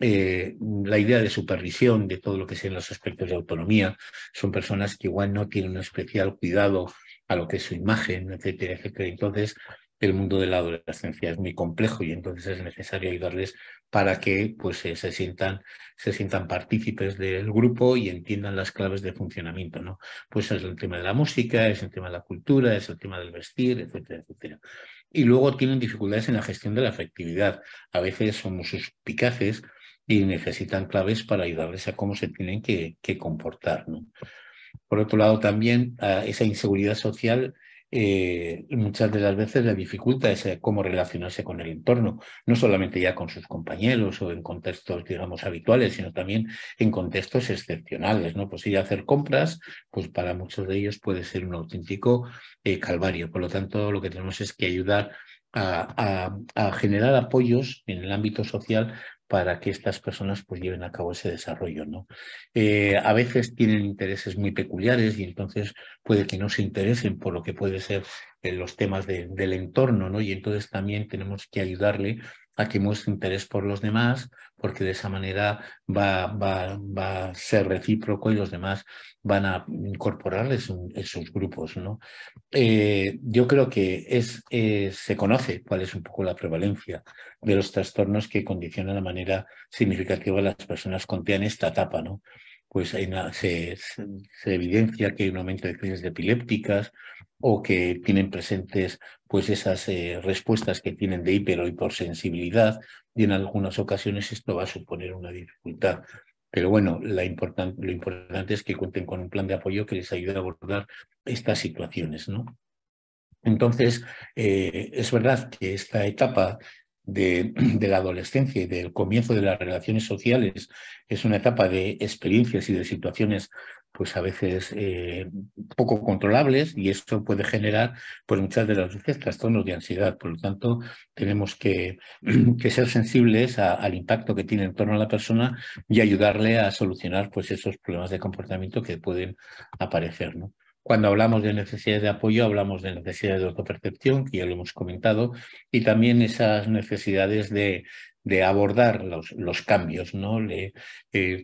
Eh, la idea de supervisión de todo lo que sean los aspectos de autonomía son personas que igual no tienen un especial cuidado a lo que es su imagen, etcétera, etcétera. Entonces, el mundo de la adolescencia es muy complejo y entonces es necesario ayudarles para que pues, eh, se, sientan, se sientan partícipes del grupo y entiendan las claves de funcionamiento. ¿no? Pues es el tema de la música, es el tema de la cultura, es el tema del vestir, etcétera, etcétera. Y luego tienen dificultades en la gestión de la afectividad. A veces somos suspicaces y necesitan claves para ayudarles a cómo se tienen que, que comportar. ¿no? Por otro lado, también ah, esa inseguridad social eh, muchas de las veces la dificultad es eh, cómo relacionarse con el entorno, no solamente ya con sus compañeros o en contextos, digamos, habituales, sino también en contextos excepcionales, ¿no? Pues ir hacer compras, pues para muchos de ellos puede ser un auténtico eh, calvario. Por lo tanto, lo que tenemos es que ayudar a generar apoyos en el ámbito social para que estas personas pues lleven a cabo ese desarrollo. ¿no? Eh, a veces tienen intereses muy peculiares y entonces puede que no se interesen por lo que puede ser eh, los temas del entorno, ¿no? Y entonces también tenemos que ayudarle a que muestre interés por los demás, porque de esa manera va, va, a ser recíproco y los demás van a incorporarles en, grupos. ¿no? Eh, yo creo que es, eh, se conoce cuál es un poco la prevalencia de los trastornos que condicionan de manera significativa las personas con TEA en esta etapa. ¿no? pues se, evidencia que hay un aumento de crisis epilépticas o que tienen presentes pues esas eh, respuestas que tienen de hiper o hipersensibilidad y en algunas ocasiones esto va a suponer una dificultad. Pero bueno, lo importante es que cuenten con un plan de apoyo que les ayude a abordar estas situaciones, ¿no? Entonces, eh, es verdad que esta etapa [CLEARS THROAT] de, la adolescencia y del comienzo de las relaciones sociales es una etapa de experiencias y de situaciones pues a veces eh, poco controlables y esto puede generar pues muchas de las veces trastornos de ansiedad. Por lo tanto, tenemos que, [CLEARS THROAT] ser sensibles al impacto que tiene en torno a la persona y ayudarle a solucionar pues esos problemas de comportamiento que pueden aparecer. ¿no? Cuando hablamos de necesidades de apoyo, hablamos de necesidades de autopercepción, que ya lo hemos comentado, y también esas necesidades de, de abordar los, cambios. ¿no? Eh,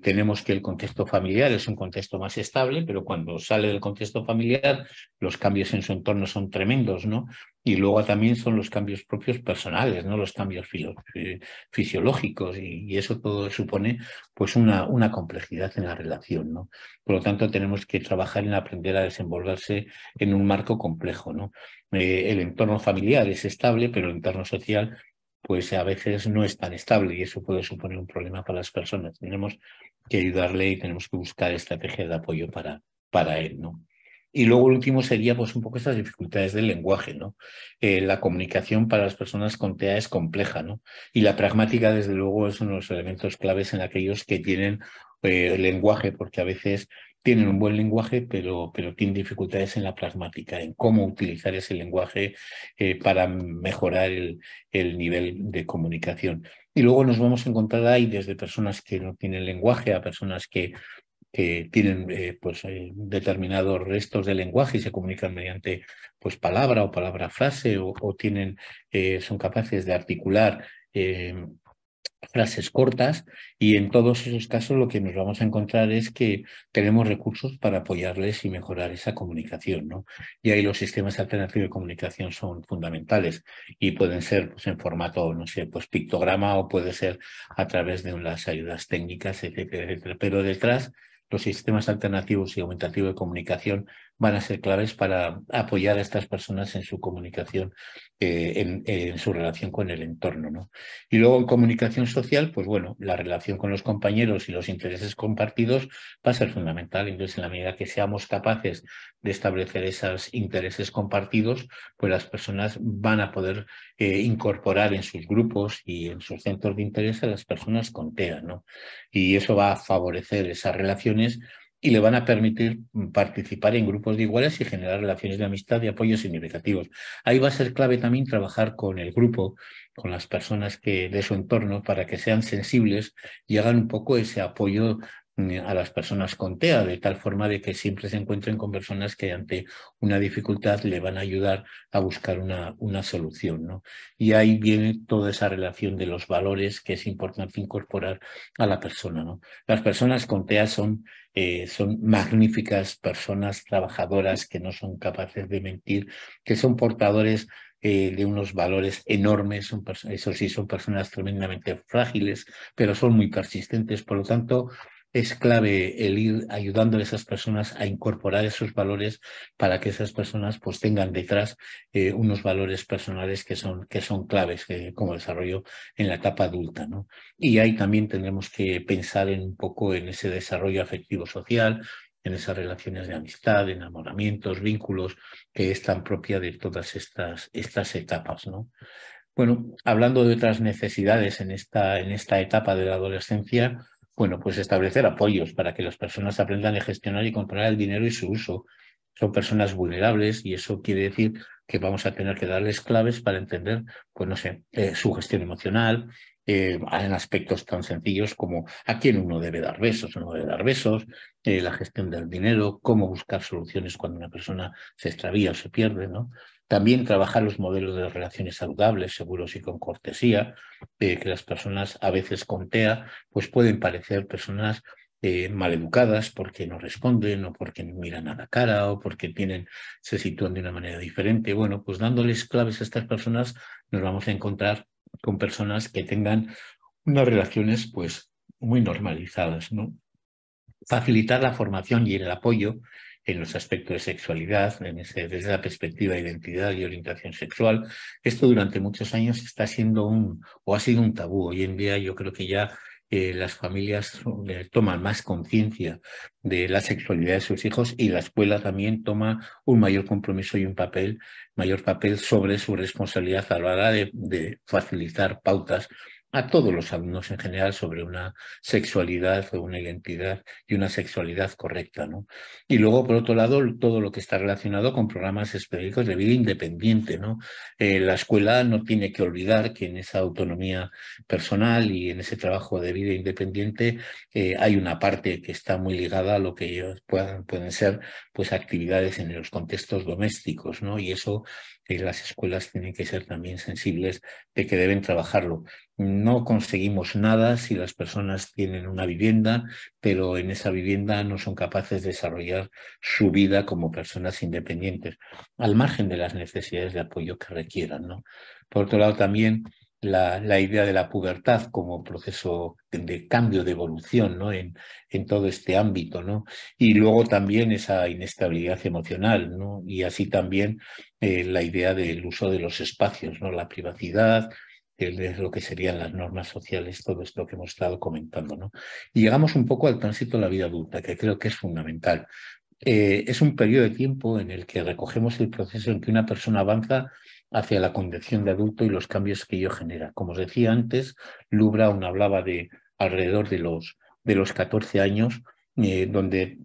tenemos que el contexto familiar es un contexto más estable, pero cuando sale del contexto familiar, los cambios en su entorno son tremendos. ¿no? Y luego también son los cambios propios personales, ¿no? los cambios eh, fisiológicos, y, eso todo supone pues una, una complejidad en la relación. ¿no? Por lo tanto, tenemos que trabajar en aprender a desenvolverse en un marco complejo. ¿no? Eh, el entorno familiar es estable, pero el entorno social pues a veces no es tan estable y eso puede suponer un problema para las personas. Tenemos que ayudarle y tenemos que buscar estrategias de apoyo para, para él, ¿no? Y luego el último sería pues un poco estas dificultades del lenguaje, ¿no? Eh, la comunicación para las personas con TEA es compleja, ¿no? Y la pragmática, desde luego, es uno de los elementos claves en aquellos que tienen eh, lenguaje, porque a veces tienen un buen lenguaje, pero, tienen dificultades en la pragmática, en cómo utilizar ese lenguaje eh, para mejorar el, nivel de comunicación. Y luego nos vamos a encontrar ahí desde personas que no tienen lenguaje a personas que, tienen eh, pues, eh, determinados restos de lenguaje y se comunican mediante pues, palabra o palabra frase o, o tienen, son capaces de articular frases cortas y en todos esos casos lo que nos vamos a encontrar es que tenemos recursos para apoyarles y mejorar esa comunicación. ¿no? Y ahí los sistemas alternativos de comunicación son fundamentales y pueden ser pues, en formato, no sé, pues pictograma o puede ser a través de las ayudas técnicas, etcétera, etcétera. Pero detrás los sistemas alternativos y aumentativos de comunicación van a ser claves para apoyar a estas personas en su comunicación, eh, en, su relación con el entorno. ¿no? Y luego en comunicación social, pues bueno, la relación con los compañeros y los intereses compartidos va a ser fundamental. Entonces, en la medida que seamos capaces de establecer esos intereses compartidos, pues las personas van a poder eh, incorporar en sus grupos y en sus centros de interés a las personas con TEA, ¿no? Y eso va a favorecer esas relaciones y le van a permitir participar en grupos de iguales y generar relaciones de amistad y apoyo significativos. Ahí va a ser clave también trabajar con el grupo, con las personas que de su entorno, para que sean sensibles y hagan un poco ese apoyo mm, a las personas con TEA, de tal forma de que siempre se encuentren con personas que ante una dificultad le van a ayudar a buscar una, una solución. ¿no? Y ahí viene toda esa relación de los valores que es importante incorporar a la persona. ¿no? Las personas con TEA son eh, son magníficas personas trabajadoras que no son capaces de mentir, que son portadores eh, de unos valores enormes, son eso sí, son personas tremendamente frágiles, pero son muy persistentes. Por lo tanto, es clave el ir ayudando a esas personas a incorporar esos valores para que esas personas pues tengan detrás eh, unos valores personales que son, que son claves eh, como desarrollo en la etapa adulta. ¿no? Y ahí también tendremos que pensar en, un poco en ese desarrollo afectivo social, en esas relaciones de amistad, enamoramientos, vínculos, que es tan propia de todas estas, estas etapas. ¿no? Bueno, hablando de otras necesidades en esta, en esta etapa de la adolescencia, bueno, pues establecer apoyos para que las personas aprendan a gestionar y controlar el dinero y su uso. Son personas vulnerables y eso quiere decir que vamos a tener que darles claves para entender, pues no sé, eh, su gestión emocional, eh, en aspectos tan sencillos como a quién uno debe dar besos o no debe dar besos, eh, la gestión del dinero, cómo buscar soluciones cuando una persona se extravía o se pierde, ¿no? También trabajar los modelos de relaciones saludables, seguros y con cortesía, eh, que las personas a veces con TEA pues pueden parecer personas eh, maleducadas porque no responden o porque no miran a la cara o porque tienen, se sitúan de una manera diferente. Bueno, pues dándoles claves a estas personas nos vamos a encontrar con personas que tengan unas relaciones pues muy normalizadas, ¿no? Facilitar la formación y el apoyo en los aspectos de sexualidad, en desde la perspectiva de identidad y orientación sexual. Esto durante muchos años está siendo un, o ha sido un tabú. Hoy en día yo creo que ya eh, las familias eh, toman más conciencia de la sexualidad de sus hijos y la escuela también toma un mayor compromiso y un papel, mayor papel sobre su responsabilidad a la hora de facilitar pautas a todos los alumnos en general sobre una sexualidad o una identidad y una sexualidad correcta. ¿no? Y luego, por otro lado, todo lo que está relacionado con programas específicos de vida independiente. ¿no? Eh, la escuela no tiene que olvidar que en esa autonomía personal y en ese trabajo de vida independiente eh, hay una parte que está muy ligada a lo que ellos puedan, pueden ser pues, actividades en los contextos domésticos. ¿no? Y eso eh, las escuelas tienen que ser también sensibles de que deben trabajarlo. No conseguimos nada si las personas tienen una vivienda, pero en esa vivienda no son capaces de desarrollar su vida como personas independientes, al margen de las necesidades de apoyo que requieran. ¿no? Por otro lado, también la, idea de la pubertad como proceso de cambio, de evolución ¿no? en, en, todo este ámbito. ¿no? Y luego también esa inestabilidad emocional ¿no? y así también eh, la idea del uso de los espacios, ¿no? la privacidad, es lo que serían las normas sociales, todo esto que hemos estado comentando. ¿no? Y llegamos un poco al tránsito de la vida adulta, que creo que es fundamental. Eh, es un periodo de tiempo en el que recogemos el proceso en que una persona avanza hacia la condición de adulto y los cambios que ello genera. Como os decía antes, Lubra aún hablaba de alrededor de los, de los 14 años, eh, donde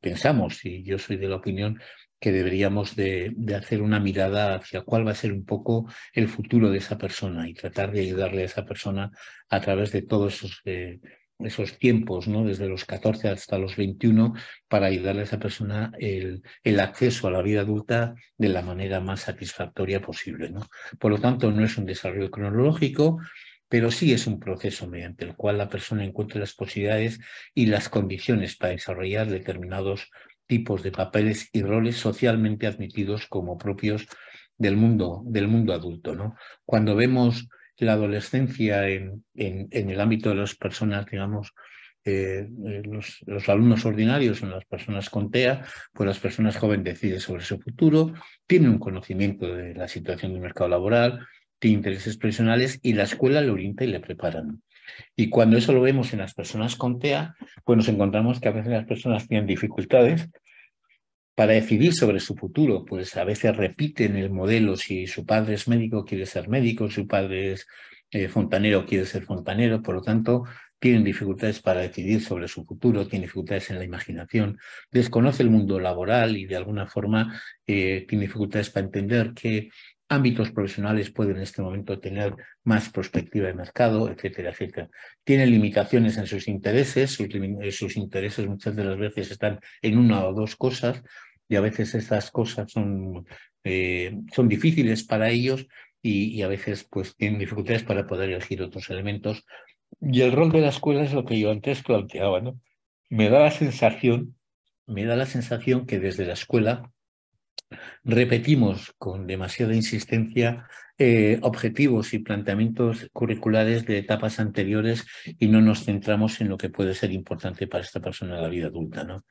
pensamos, y yo soy de la opinión, que deberíamos de, hacer una mirada hacia cuál va a ser un poco el futuro de esa persona y tratar de ayudarle a esa persona a través de todos esos, eh, esos tiempos, ¿no? desde los 14 hasta los 21, para ayudarle a esa persona el, el acceso a la vida adulta de la manera más satisfactoria posible. ¿no? Por lo tanto, no es un desarrollo cronológico, pero sí es un proceso mediante el cual la persona encuentra las posibilidades y las condiciones para desarrollar determinados tipos de papeles y roles socialmente admitidos como propios del mundo, del mundo adulto. ¿no? Cuando vemos la adolescencia en, el ámbito de las personas, digamos, eh, eh, los, alumnos ordinarios, son las personas con TEA, pues las personas jóvenes deciden sobre su futuro, tienen un conocimiento de la situación del mercado laboral, tienen intereses personales y la escuela le orienta y le prepara. Y cuando eso lo vemos en las personas con TEA, pues nos encontramos que a veces las personas tienen dificultades para decidir sobre su futuro, pues a veces repiten el modelo, si su padre es médico quiere ser médico, si su padre es eh, fontanero quiere ser fontanero, por lo tanto tienen dificultades para decidir sobre su futuro, tienen dificultades en la imaginación, desconoce el mundo laboral y de alguna forma eh, tienen dificultades para entender que ámbitos profesionales pueden en este momento tener más perspectiva de mercado, etcétera, etcétera. Tienen limitaciones en sus intereses, eh, sus, intereses muchas de las veces están en una o dos cosas y a veces esas cosas son, eh, son difíciles para ellos y, y, a veces pues tienen dificultades para poder elegir otros elementos. Y el rol de la escuela es lo que yo antes planteaba, ¿no? Me da la sensación, me da la sensación que desde la escuela repetimos con demasiada insistencia eh, objetivos y planteamientos curriculares de etapas anteriores y no nos centramos en lo que puede ser importante para esta persona en la vida adulta. ¿no?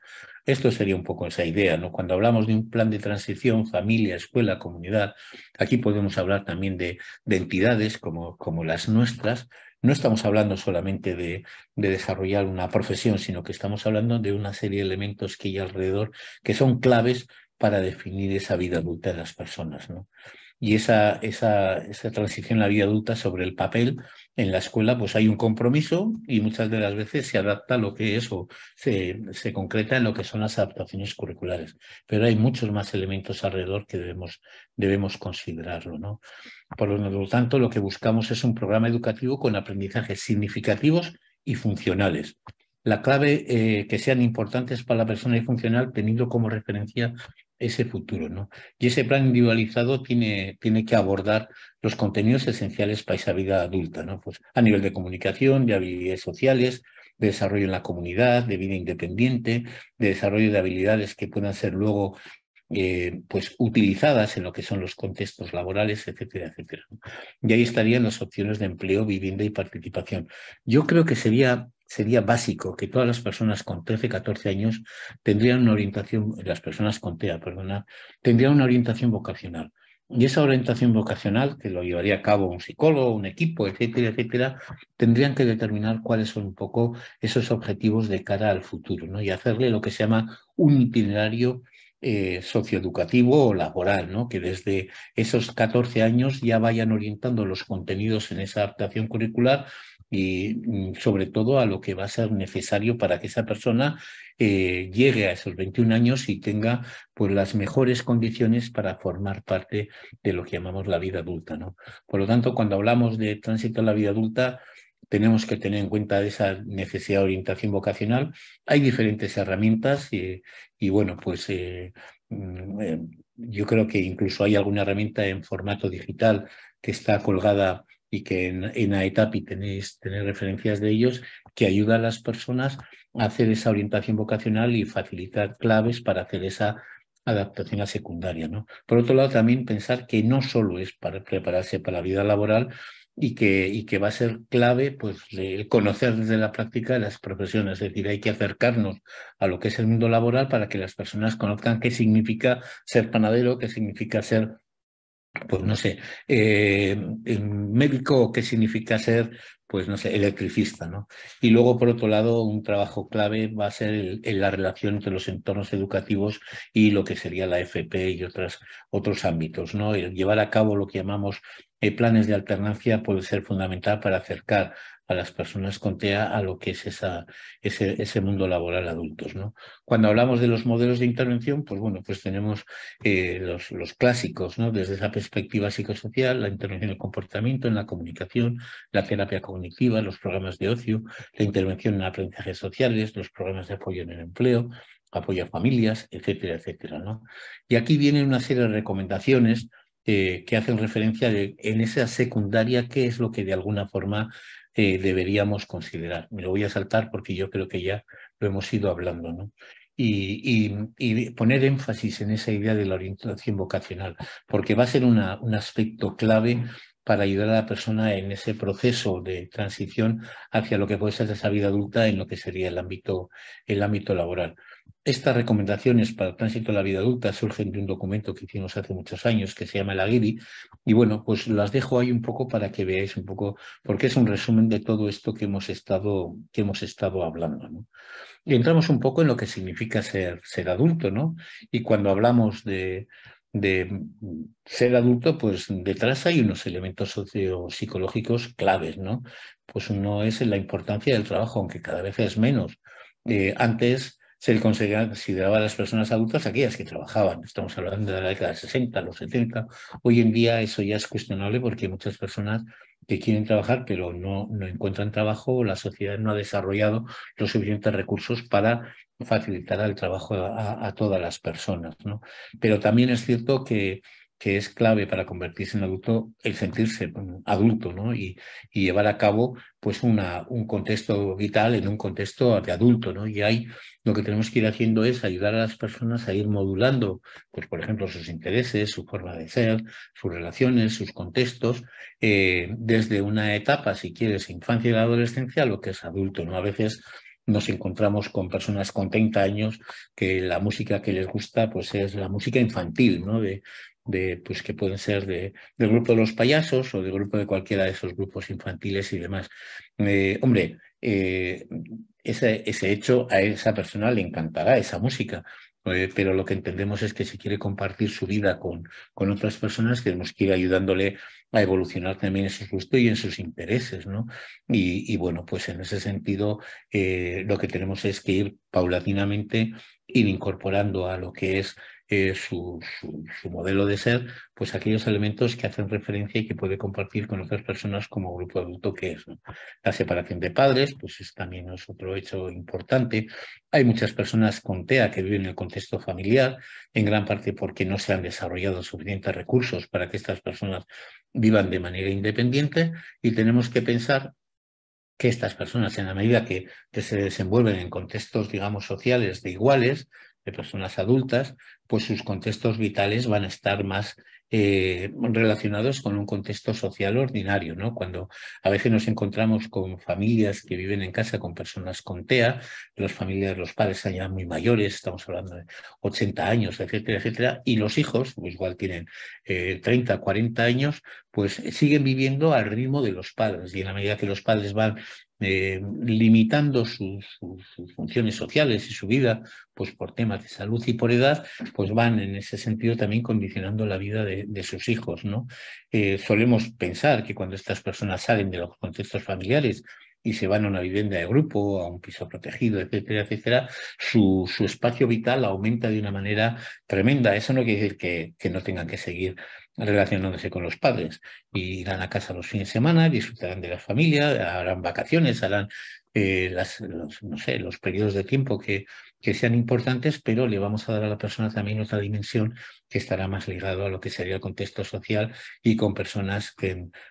Esto sería un poco esa idea. ¿no? Cuando hablamos de un plan de transición, familia, escuela, comunidad, aquí podemos hablar también de, entidades como, como las nuestras, no estamos hablando solamente de, de, desarrollar una profesión, sino que estamos hablando de una serie de elementos que hay alrededor que son claves para definir esa vida adulta de las personas. ¿no? Y esa, esa, esa transición a la vida adulta sobre el papel, en la escuela pues hay un compromiso y muchas de las veces se adapta a lo que es o se, se concreta en lo que son las adaptaciones curriculares. Pero hay muchos más elementos alrededor que debemos, debemos considerarlo. ¿no? Por lo tanto, lo que buscamos es un programa educativo con aprendizajes significativos y funcionales. La clave eh, que sean importantes para la persona y funcional, teniendo como referencia ese futuro, ¿no? Y ese plan individualizado tiene, tiene que abordar los contenidos esenciales para esa vida adulta, ¿no? Pues a nivel de comunicación, de habilidades sociales, de desarrollo en la comunidad, de vida independiente, de desarrollo de habilidades que puedan ser luego eh, pues utilizadas en lo que son los contextos laborales, etcétera, etcétera. Y ahí estarían las opciones de empleo, vivienda y participación. Yo creo que sería sería básico que todas las personas con 13, 14 años tendrían una orientación, las personas con TEA, perdona, tendrían una orientación vocacional. Y esa orientación vocacional, que lo llevaría a cabo un psicólogo, un equipo, etcétera, etcétera, tendrían que determinar cuáles son un poco esos objetivos de cara al futuro, ¿no? Y hacerle lo que se llama un itinerario eh, socioeducativo o laboral, ¿no? que desde esos 14 años ya vayan orientando los contenidos en esa adaptación curricular y mm, sobre todo a lo que va a ser necesario para que esa persona eh, llegue a esos 21 años y tenga pues las mejores condiciones para formar parte de lo que llamamos la vida adulta. ¿no? Por lo tanto, cuando hablamos de tránsito a la vida adulta, tenemos que tener en cuenta esa necesidad de orientación vocacional. Hay diferentes herramientas y, bueno, pues eh, mm, eh, yo creo que incluso hay alguna herramienta en formato digital que está colgada y que en, en AETAPI tenéis, referencias de ellos, que ayuda a las personas a hacer esa orientación vocacional y facilitar claves para hacer esa adaptación a secundaria. ¿no? Por otro lado, también pensar que no solo es para prepararse para la vida laboral, y que, y que va a ser clave pues, el conocer desde la práctica las profesiones. Es decir, hay que acercarnos a lo que es el mundo laboral para que las personas conozcan qué significa ser panadero, qué significa ser pues no sé, eh, médico, ¿qué significa ser? Pues no sé, electricista, ¿no? Y luego, por otro lado, un trabajo clave va a ser la relación entre los entornos educativos y lo que sería la FP y otros ámbitos, ¿no? El llevar a cabo lo que llamamos eh, planes de alternancia puede ser fundamental para acercar a las personas con TEA a lo que es esa, ese, ese mundo laboral adultos. ¿no? Cuando hablamos de los modelos de intervención, pues bueno, pues tenemos eh, los, los, clásicos, ¿no? desde esa perspectiva psicosocial, la intervención en el comportamiento, en la comunicación, la terapia cognitiva, los programas de ocio, la intervención en aprendizajes sociales, los programas de apoyo en el empleo, apoyo a familias, etcétera, etcétera. ¿no? Y aquí vienen una serie de recomendaciones eh, que hacen referencia en esa secundaria qué es lo que de alguna forma eh, deberíamos considerar. Me lo voy a saltar porque yo creo que ya lo hemos ido hablando, Y, poner énfasis en esa idea de la orientación vocacional, porque va a ser un aspecto clave para ayudar a la persona en ese proceso de transición hacia lo que puede ser esa vida adulta en lo que sería el ámbito, el ámbito laboral. Estas recomendaciones para el tránsito a la vida adulta surgen de un documento que hicimos hace muchos años que se llama el Guiri. Y bueno, pues las dejo ahí un poco para que veáis un poco, porque es un resumen de todo esto que hemos estado, que hemos estado hablando. Y entramos un poco en lo que significa ser, ser adulto, ¿no? Y cuando hablamos de, ser adulto, pues detrás hay unos elementos sociopsicológicos claves, ¿no? Pues uno es la importancia del trabajo, aunque cada vez es menos. Eh, antes se consideraba a las personas adultas aquellas que trabajaban. Estamos hablando de la década de 60, los 70. Hoy en día eso ya es cuestionable porque hay muchas personas que quieren trabajar pero no, no encuentran trabajo. La sociedad no ha desarrollado los suficientes recursos para facilitar el trabajo a, todas las personas. Pero también es cierto que que es clave para convertirse en adulto el sentirse mm, adulto ¿no? y, llevar a cabo pues un contexto vital en un contexto de adulto. ¿no? Y ahí lo que tenemos que ir haciendo es ayudar a las personas a ir modulando, pues por ejemplo, sus intereses, su forma de ser, sus relaciones, sus contextos, eh, desde una etapa, si quieres, infancia y adolescencia, lo que es adulto. ¿no? A veces nos encontramos con personas con 30 años que la música que les gusta pues es la música infantil, ¿no? De, pues, que pueden ser de, del grupo de los payasos o del grupo de cualquiera de esos grupos infantiles y demás. Eh, hombre, eh, ese, hecho a esa persona le encantará esa música, eh, pero lo que entendemos es que si quiere compartir su vida con, con otras personas, tenemos que ir ayudándole a evolucionar también en sus gustos y en sus intereses, ¿no? Y, bueno, pues en ese sentido lo que tenemos es que ir paulatinamente, ir incorporando a lo que es eh, su, modelo de ser, pues aquellos elementos que hacen referencia y que puede compartir con otras personas como grupo adulto que es. La separación de padres, pues es, también es otro hecho importante. Hay muchas personas con TEA que viven en el contexto familiar, en gran parte porque no se han desarrollado suficientes recursos para que estas personas vivan de manera independiente y tenemos que pensar que estas personas, en la medida que se desenvuelven en contextos, digamos, sociales de iguales, de personas adultas, pues sus contextos vitales van a estar más eh, relacionados con un contexto social ordinario, ¿no? Cuando a veces nos encontramos con familias que viven en casa con personas con TEA, las familias, los padres son ya muy mayores, estamos hablando de 80 años, etcétera, etcétera, y los hijos, pues igual tienen 30, eh, 40 años, pues eh, siguen viviendo al ritmo de los padres y en la medida que los padres van eh, limitando sus, funciones sociales y su vida pues por temas de salud y por edad, pues van en ese sentido también condicionando la vida de, sus hijos. ¿no? Eh, solemos pensar que cuando estas personas salen de los contextos familiares, y se van a una vivienda de grupo, a un piso protegido, etcétera, etcétera, su, espacio vital aumenta de una manera tremenda. Eso no quiere decir que, que no tengan que seguir relacionándose con los padres. irán a casa los fines de semana, disfrutarán de la familia, harán vacaciones, harán eh, los, no sé, los periodos de tiempo que, que sean importantes, pero le vamos a dar a la persona también otra dimensión que estará más ligado a lo que sería el contexto social y con personas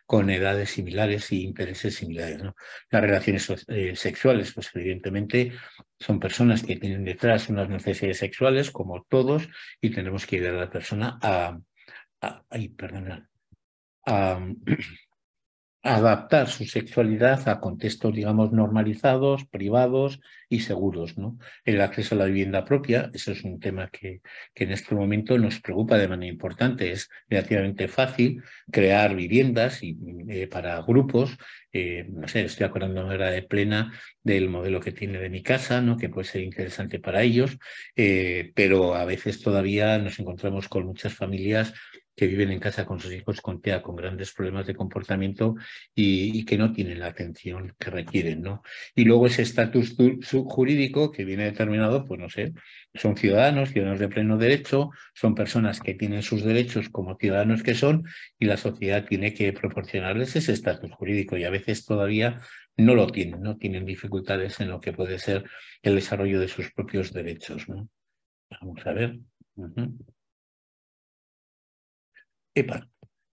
con edades similares y intereses similares. Las relaciones eh, sexuales, pues evidentemente son personas que tienen detrás unas necesidades sexuales, como todos, y tenemos que ir a la persona a, a, [CLEARS THROAT] adaptar su sexualidad a contextos, digamos, normalizados, privados y seguros. ¿no? El acceso a la vivienda propia, eso es un tema que, que en este momento nos preocupa de manera importante. Es relativamente fácil crear viviendas eh, para grupos. Eh, no sé, estoy acordando ahora de plena del modelo que tiene de mi casa, ¿no? que puede ser interesante para ellos, eh, pero a veces todavía nos encontramos con muchas familias que viven en casa con sus hijos con TEA, con grandes problemas de comportamiento y, que no tienen la atención que requieren, ¿no? Y luego ese estatus jurídico que viene determinado, pues no sé, son ciudadanos, ciudadanos de pleno derecho, son personas que tienen sus derechos como ciudadanos que son y la sociedad tiene que proporcionarles ese estatus jurídico y a veces todavía no lo tienen, no tienen dificultades en lo que puede ser el desarrollo de sus propios derechos, ¿no? Vamos a ver. Epa,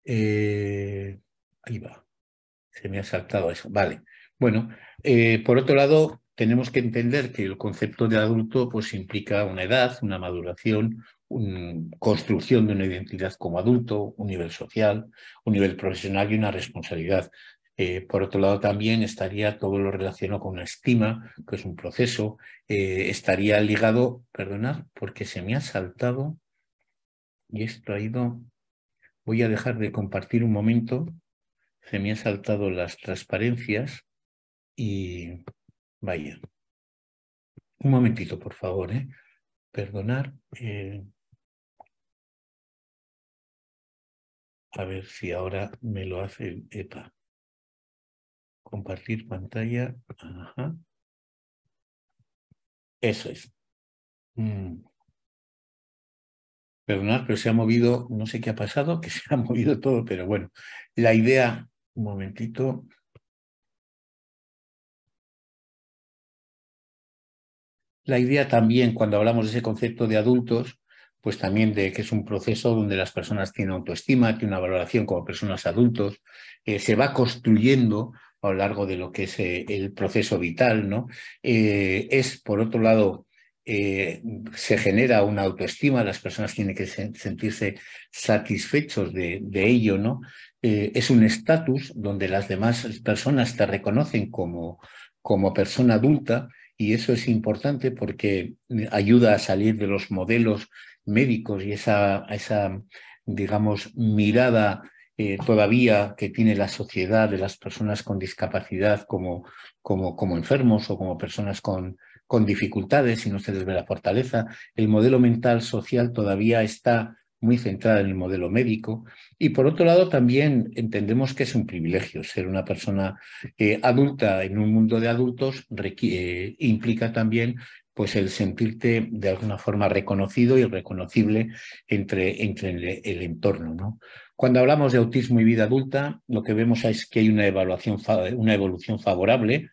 eh, ahí va. Se me ha saltado eso. Vale. Bueno, eh, por otro lado, tenemos que entender que el concepto de adulto pues, implica una edad, una maduración, una construcción de una identidad como adulto, un nivel social, un nivel profesional y una responsabilidad. Eh, por otro lado, también estaría todo lo relacionado con una estima, que es un proceso, estaría ligado, perdonad, porque se me ha saltado y esto ha ido voy a dejar de compartir un momento. Se me han saltado las transparencias y vaya. Un momentito, por favor, ¿eh? Perdonar. Eh. A ver si ahora me lo hace EPA. Compartir pantalla. Ajá. Eso es. Mm. Perdonad, pero se ha movido, no sé qué ha pasado, que se ha [LAUGHS] movido todo, pero bueno, la idea, un momentito. La idea también, cuando hablamos de ese concepto de adultos, pues también de que es un proceso donde las personas tienen autoestima, tienen una valoración como personas adultos, eh, se va construyendo a lo largo de lo que es eh, el proceso vital, ¿no? Eh, es, por otro lado, eh, se genera una autoestima, las personas tienen que sentirse satisfechos de, de ello, ¿no? Eh, es un estatus donde las demás personas te reconocen como, como persona adulta y eso es importante porque ayuda a salir de los modelos médicos y esa, esa digamos, mirada eh, todavía que tiene la sociedad de las personas con discapacidad como, como, como enfermos o como personas con, con dificultades, si no se ve la fortaleza. El modelo mental social todavía está muy centrado en el modelo médico. Y por otro lado, también entendemos que es un privilegio ser una persona eh, adulta en un mundo de adultos eh, implica también pues el sentirte de alguna forma reconocido y reconocible entre, entre el, entorno. ¿no? Cuando hablamos de autismo y vida adulta, lo que vemos es que hay una, evaluación, una evolución favorable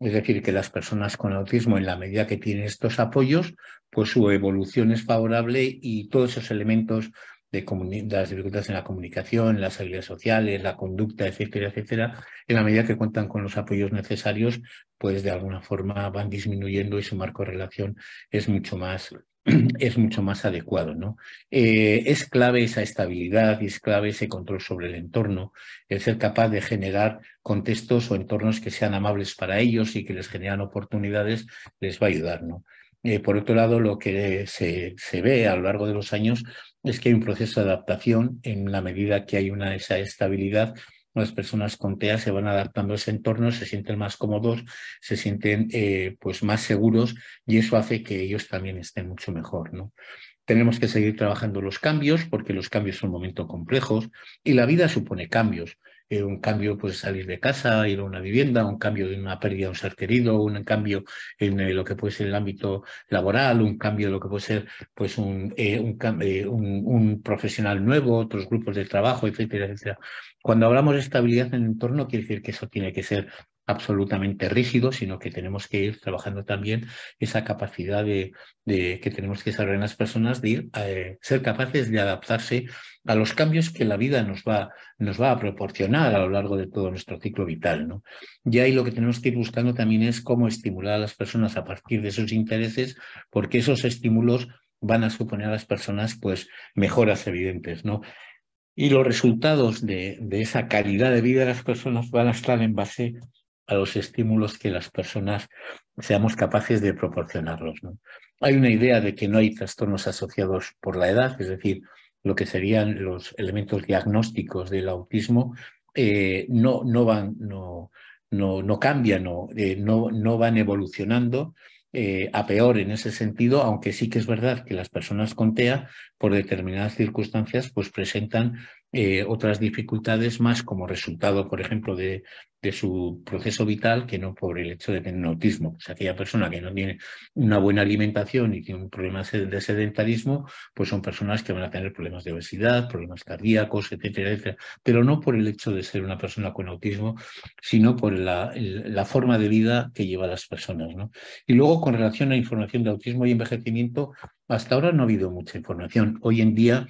es decir, que las personas con autismo, en la medida que tienen estos apoyos, pues su evolución es favorable y todos esos elementos de, las dificultades en la comunicación, las habilidades sociales, la conducta, etcétera, etcétera, en la medida que cuentan con los apoyos necesarios, pues de alguna forma van disminuyendo y su marco de relación es mucho más [CLEARS THROAT] es mucho más adecuado. ¿no? Eh, es clave esa estabilidad y es clave ese control sobre el entorno, el ser capaz de generar contextos o entornos que sean amables para ellos y que les generan oportunidades, les va a ayudar. ¿no? Eh, por otro lado, lo que se, se, ve a lo largo de los años es que hay un proceso de adaptación en la medida que hay una esa estabilidad las personas con TEA se van adaptando a ese entorno, se sienten más cómodos, se sienten eh, pues más seguros y eso hace que ellos también estén mucho mejor. ¿no? Tenemos que seguir trabajando los cambios porque los cambios son momentos complejos y la vida supone cambios. Eh, un cambio, pues salir de casa, ir a una vivienda, un cambio de una pérdida de un ser querido, un cambio en eh, lo que puede ser el ámbito laboral, un cambio de lo que puede ser pues eh, un, un, profesional nuevo, otros grupos de trabajo, etcétera, etcétera. Cuando hablamos de estabilidad en el entorno, quiere decir que eso tiene que ser absolutamente rígido, sino que tenemos que ir trabajando también esa capacidad de, que tenemos que saber en las personas de ir, ser capaces de adaptarse a los cambios que la vida nos va, nos va a proporcionar a lo largo de todo nuestro ciclo vital. ¿no? Y ahí lo que tenemos que ir buscando también es cómo estimular a las personas a partir de sus intereses, porque esos estímulos van a suponer a las personas pues, mejoras evidentes. ¿no? Y los resultados de, de esa calidad de vida de las personas van a estar en base a los estímulos que las personas seamos capaces de proporcionarlos. ¿no? Hay una idea de que no hay trastornos asociados por la edad, es decir, lo que serían los elementos diagnósticos del autismo, eh, no, no, van, no, no, cambian, no, eh, no, no, van evolucionando eh, a peor en ese sentido, aunque sí que es verdad que las personas con TEA, por determinadas circunstancias, pues presentan eh, otras dificultades más como resultado, por ejemplo, de, su proceso vital que no por el hecho de tener autismo. O pues sea, aquella persona que no tiene una buena alimentación y tiene un problema de sedentarismo, pues son personas que van a tener problemas de obesidad, problemas cardíacos, etcétera, etcétera. Pero no por el hecho de ser una persona con autismo, sino por la, la forma de vida que lleva las personas. ¿no? Y luego, con relación a información de autismo y envejecimiento, hasta ahora no ha habido mucha información. Hoy en día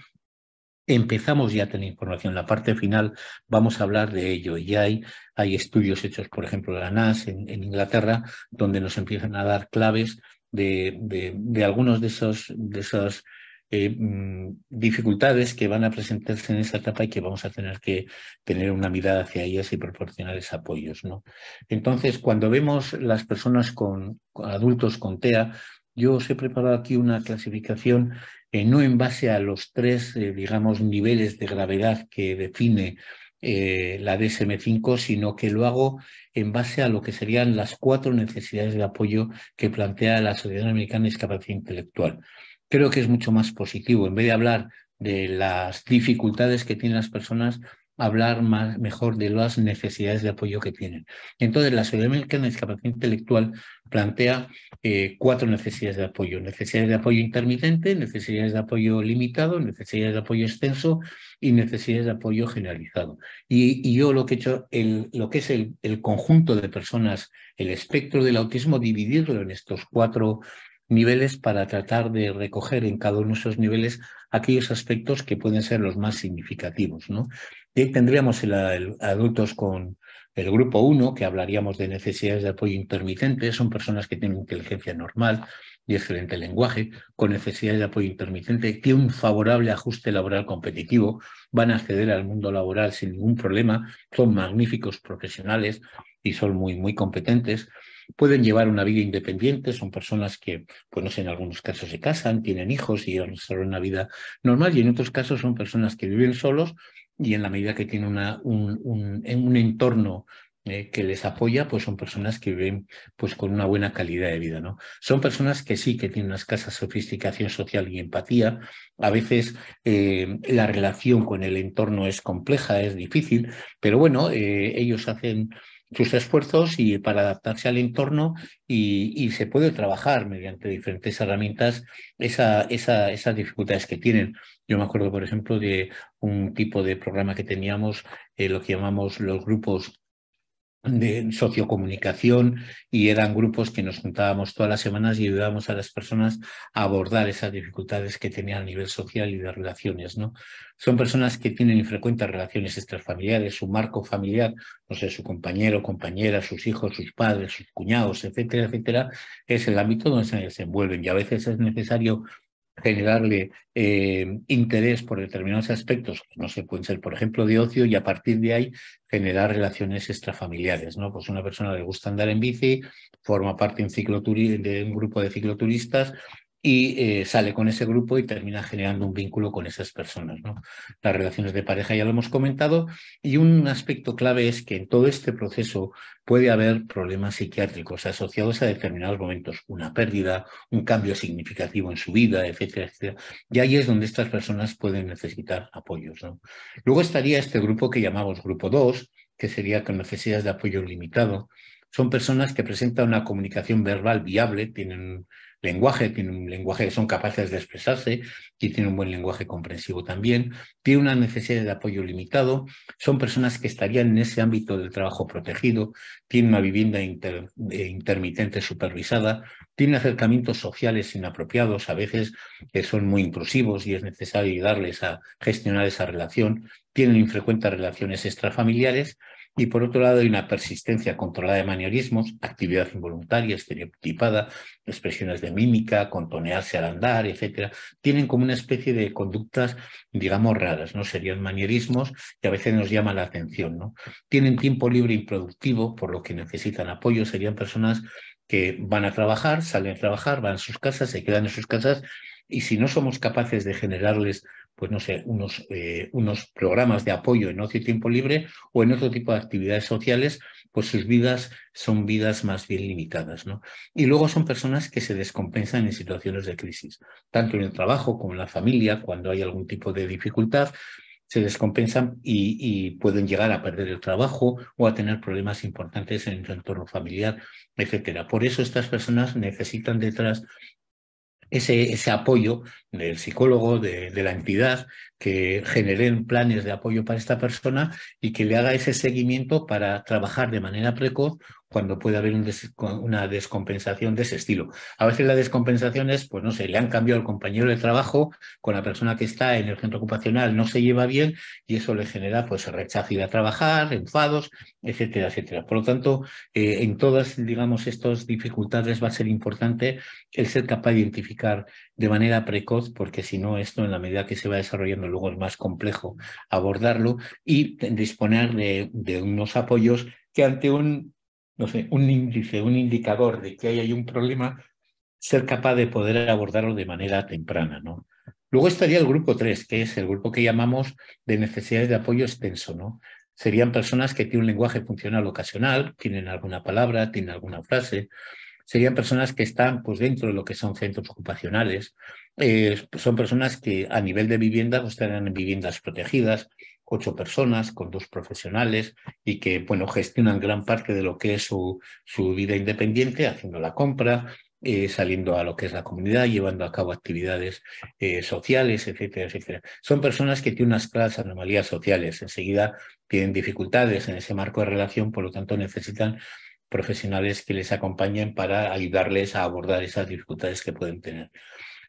empezamos ya a tener información. En La parte final vamos a hablar de ello. Y hay, hay estudios hechos, por ejemplo, de la NAS en, Inglaterra, donde nos empiezan a dar claves de, algunas de algunos de esos, eh, mm, dificultades que van a presentarse en esa etapa y que vamos a tener que tener una mirada hacia ellas y proporcionarles apoyos. Entonces, cuando vemos las personas con, con adultos con TEA, yo os he preparado aquí una clasificación eh, no en base a los tres, eh, digamos, niveles de gravedad que define eh, la DSM5, sino que lo hago en base a lo que serían las cuatro necesidades de apoyo que plantea la Sociedad Americana de Discapacidad Intelectual. Creo que es mucho más positivo. En vez de hablar de las dificultades que tienen las personas, hablar mejor de las necesidades de apoyo que tienen. Entonces, la sociedad americana de discapacidad intelectual plantea eh, cuatro necesidades de apoyo. Necesidades de apoyo intermitente, necesidades de apoyo limitado, necesidades de apoyo extenso y necesidades de apoyo generalizado. Y, yo lo que he hecho, lo que es el, el conjunto de personas, el espectro del autismo, dividirlo en estos cuatro niveles para tratar de recoger en cada uno de esos niveles aquellos aspectos que pueden ser los más significativos. ¿no? tendríamos adultos con el grupo 1, que hablaríamos de necesidades de apoyo intermitente, son personas que tienen inteligencia normal y excelente lenguaje, con necesidades de apoyo intermitente, que un favorable ajuste laboral competitivo, van a acceder al mundo laboral sin ningún problema, son magníficos profesionales y son muy, muy competentes pueden llevar una vida independiente, son personas que, pues en algunos casos se casan, tienen hijos y desarrollan una vida normal, y en otros casos son personas que viven solos y en la medida que tienen una, un, un, entorno eh, que les apoya, pues son personas que viven pues, con una buena calidad de vida. ¿no? Son personas que sí, que tienen una escasa sofisticación social y empatía. A veces eh, la relación con el entorno es compleja, es difícil, pero bueno, eh, ellos hacen sus esfuerzos y para adaptarse al entorno y, se puede trabajar mediante diferentes herramientas esa, esa, esas dificultades que tienen. Yo me acuerdo, por ejemplo, de un tipo de programa que teníamos, eh, lo que llamamos los grupos de sociocomunicación y eran grupos que nos juntábamos todas las semanas y ayudábamos a las personas a abordar esas dificultades que tenían a nivel social y de relaciones, ¿no? Son personas que tienen infrecuentes relaciones extrafamiliares, su marco familiar, no sé, su compañero, compañera, sus hijos, sus padres, sus cuñados, etcétera, etcétera, es el ámbito donde se desenvuelven y a veces es necesario generarle eh, interés por determinados aspectos, no se pueden ser, por ejemplo, de ocio, y a partir de ahí generar relaciones extrafamiliares, ¿no? Pues una persona le gusta andar en bici, forma parte de un, de un grupo de cicloturistas, y eh, sale con ese grupo y termina generando un vínculo con esas personas. ¿no? Las relaciones de pareja ya lo hemos comentado y un aspecto clave es que en todo este proceso puede haber problemas psiquiátricos asociados a determinados momentos, una pérdida, un cambio significativo en su vida, etcétera, etcétera. Y ahí es donde estas personas pueden necesitar apoyos. ¿no? Luego estaría este grupo que llamamos grupo 2, que sería con necesidades de apoyo limitado. Son personas que presentan una comunicación verbal viable, tienen lenguaje, tiene un lenguaje que son capaces de expresarse y tienen un buen lenguaje comprensivo también, Tienen una necesidad de apoyo limitado, son personas que estarían en ese ámbito del trabajo protegido, tienen una vivienda eh, intermitente supervisada, tienen acercamientos sociales inapropiados, a veces que son muy intrusivos y es necesario ayudarles a gestionar esa relación, tienen infrecuentes relaciones extrafamiliares y por otro lado, hay una persistencia controlada de manierismos, actividad involuntaria, estereotipada, expresiones de mímica, contonearse al andar, etcétera, tienen como una especie de conductas, digamos, raras, ¿no? Serían manierismos que a veces nos llaman la atención, ¿no? Tienen tiempo libre improductivo, por lo que necesitan apoyo, serían personas que van a trabajar, salen a trabajar, van a sus casas, se quedan en sus casas, y si no somos capaces de generarles pues no sé, unos, eh, unos programas de apoyo en ocio y tiempo libre o en otro tipo de actividades sociales, pues sus vidas son vidas más bien limitadas. ¿no? Y luego son personas que se descompensan en situaciones de crisis, tanto en el trabajo como en la familia, cuando hay algún tipo de dificultad, se descompensan y, pueden llegar a perder el trabajo o a tener problemas importantes en su entorno familiar, etc. Por eso estas personas necesitan detrás ese, apoyo del psicólogo, de, de, la entidad, que generen planes de apoyo para esta persona y que le haga ese seguimiento para trabajar de manera precoz cuando puede haber una descompensación de ese estilo. A veces la descompensación es, pues no sé, le han cambiado al compañero de trabajo con la persona que está en el centro ocupacional, no se lleva bien y eso le genera pues rechazo ir a trabajar, enfados, etcétera, etcétera. Por lo tanto, eh, en todas, digamos, estas dificultades va a ser importante el ser capaz de identificar de manera precoz, porque si no, esto en la medida que se va desarrollando luego es más complejo abordarlo y disponer de unos apoyos que ante un no sé, un índice, un indicador de que hay un problema, ser capaz de poder abordarlo de manera temprana, ¿no? Luego estaría el grupo 3, que es el grupo que llamamos de necesidades de apoyo extenso, ¿no? Serían personas que tienen un lenguaje funcional ocasional, tienen alguna palabra, tienen alguna frase, serían personas que están pues, dentro de lo que son centros ocupacionales, eh, son personas que a nivel de vivienda pues, estarán en viviendas protegidas, ocho personas con dos profesionales y que, bueno, gestionan gran parte de lo que es su, su vida independiente, haciendo la compra, eh, saliendo a lo que es la comunidad, llevando a cabo actividades eh, sociales, etcétera, etcétera. Son personas que tienen unas claras anomalías sociales, enseguida tienen dificultades en ese marco de relación, por lo tanto necesitan profesionales que les acompañen para ayudarles a abordar esas dificultades que pueden tener.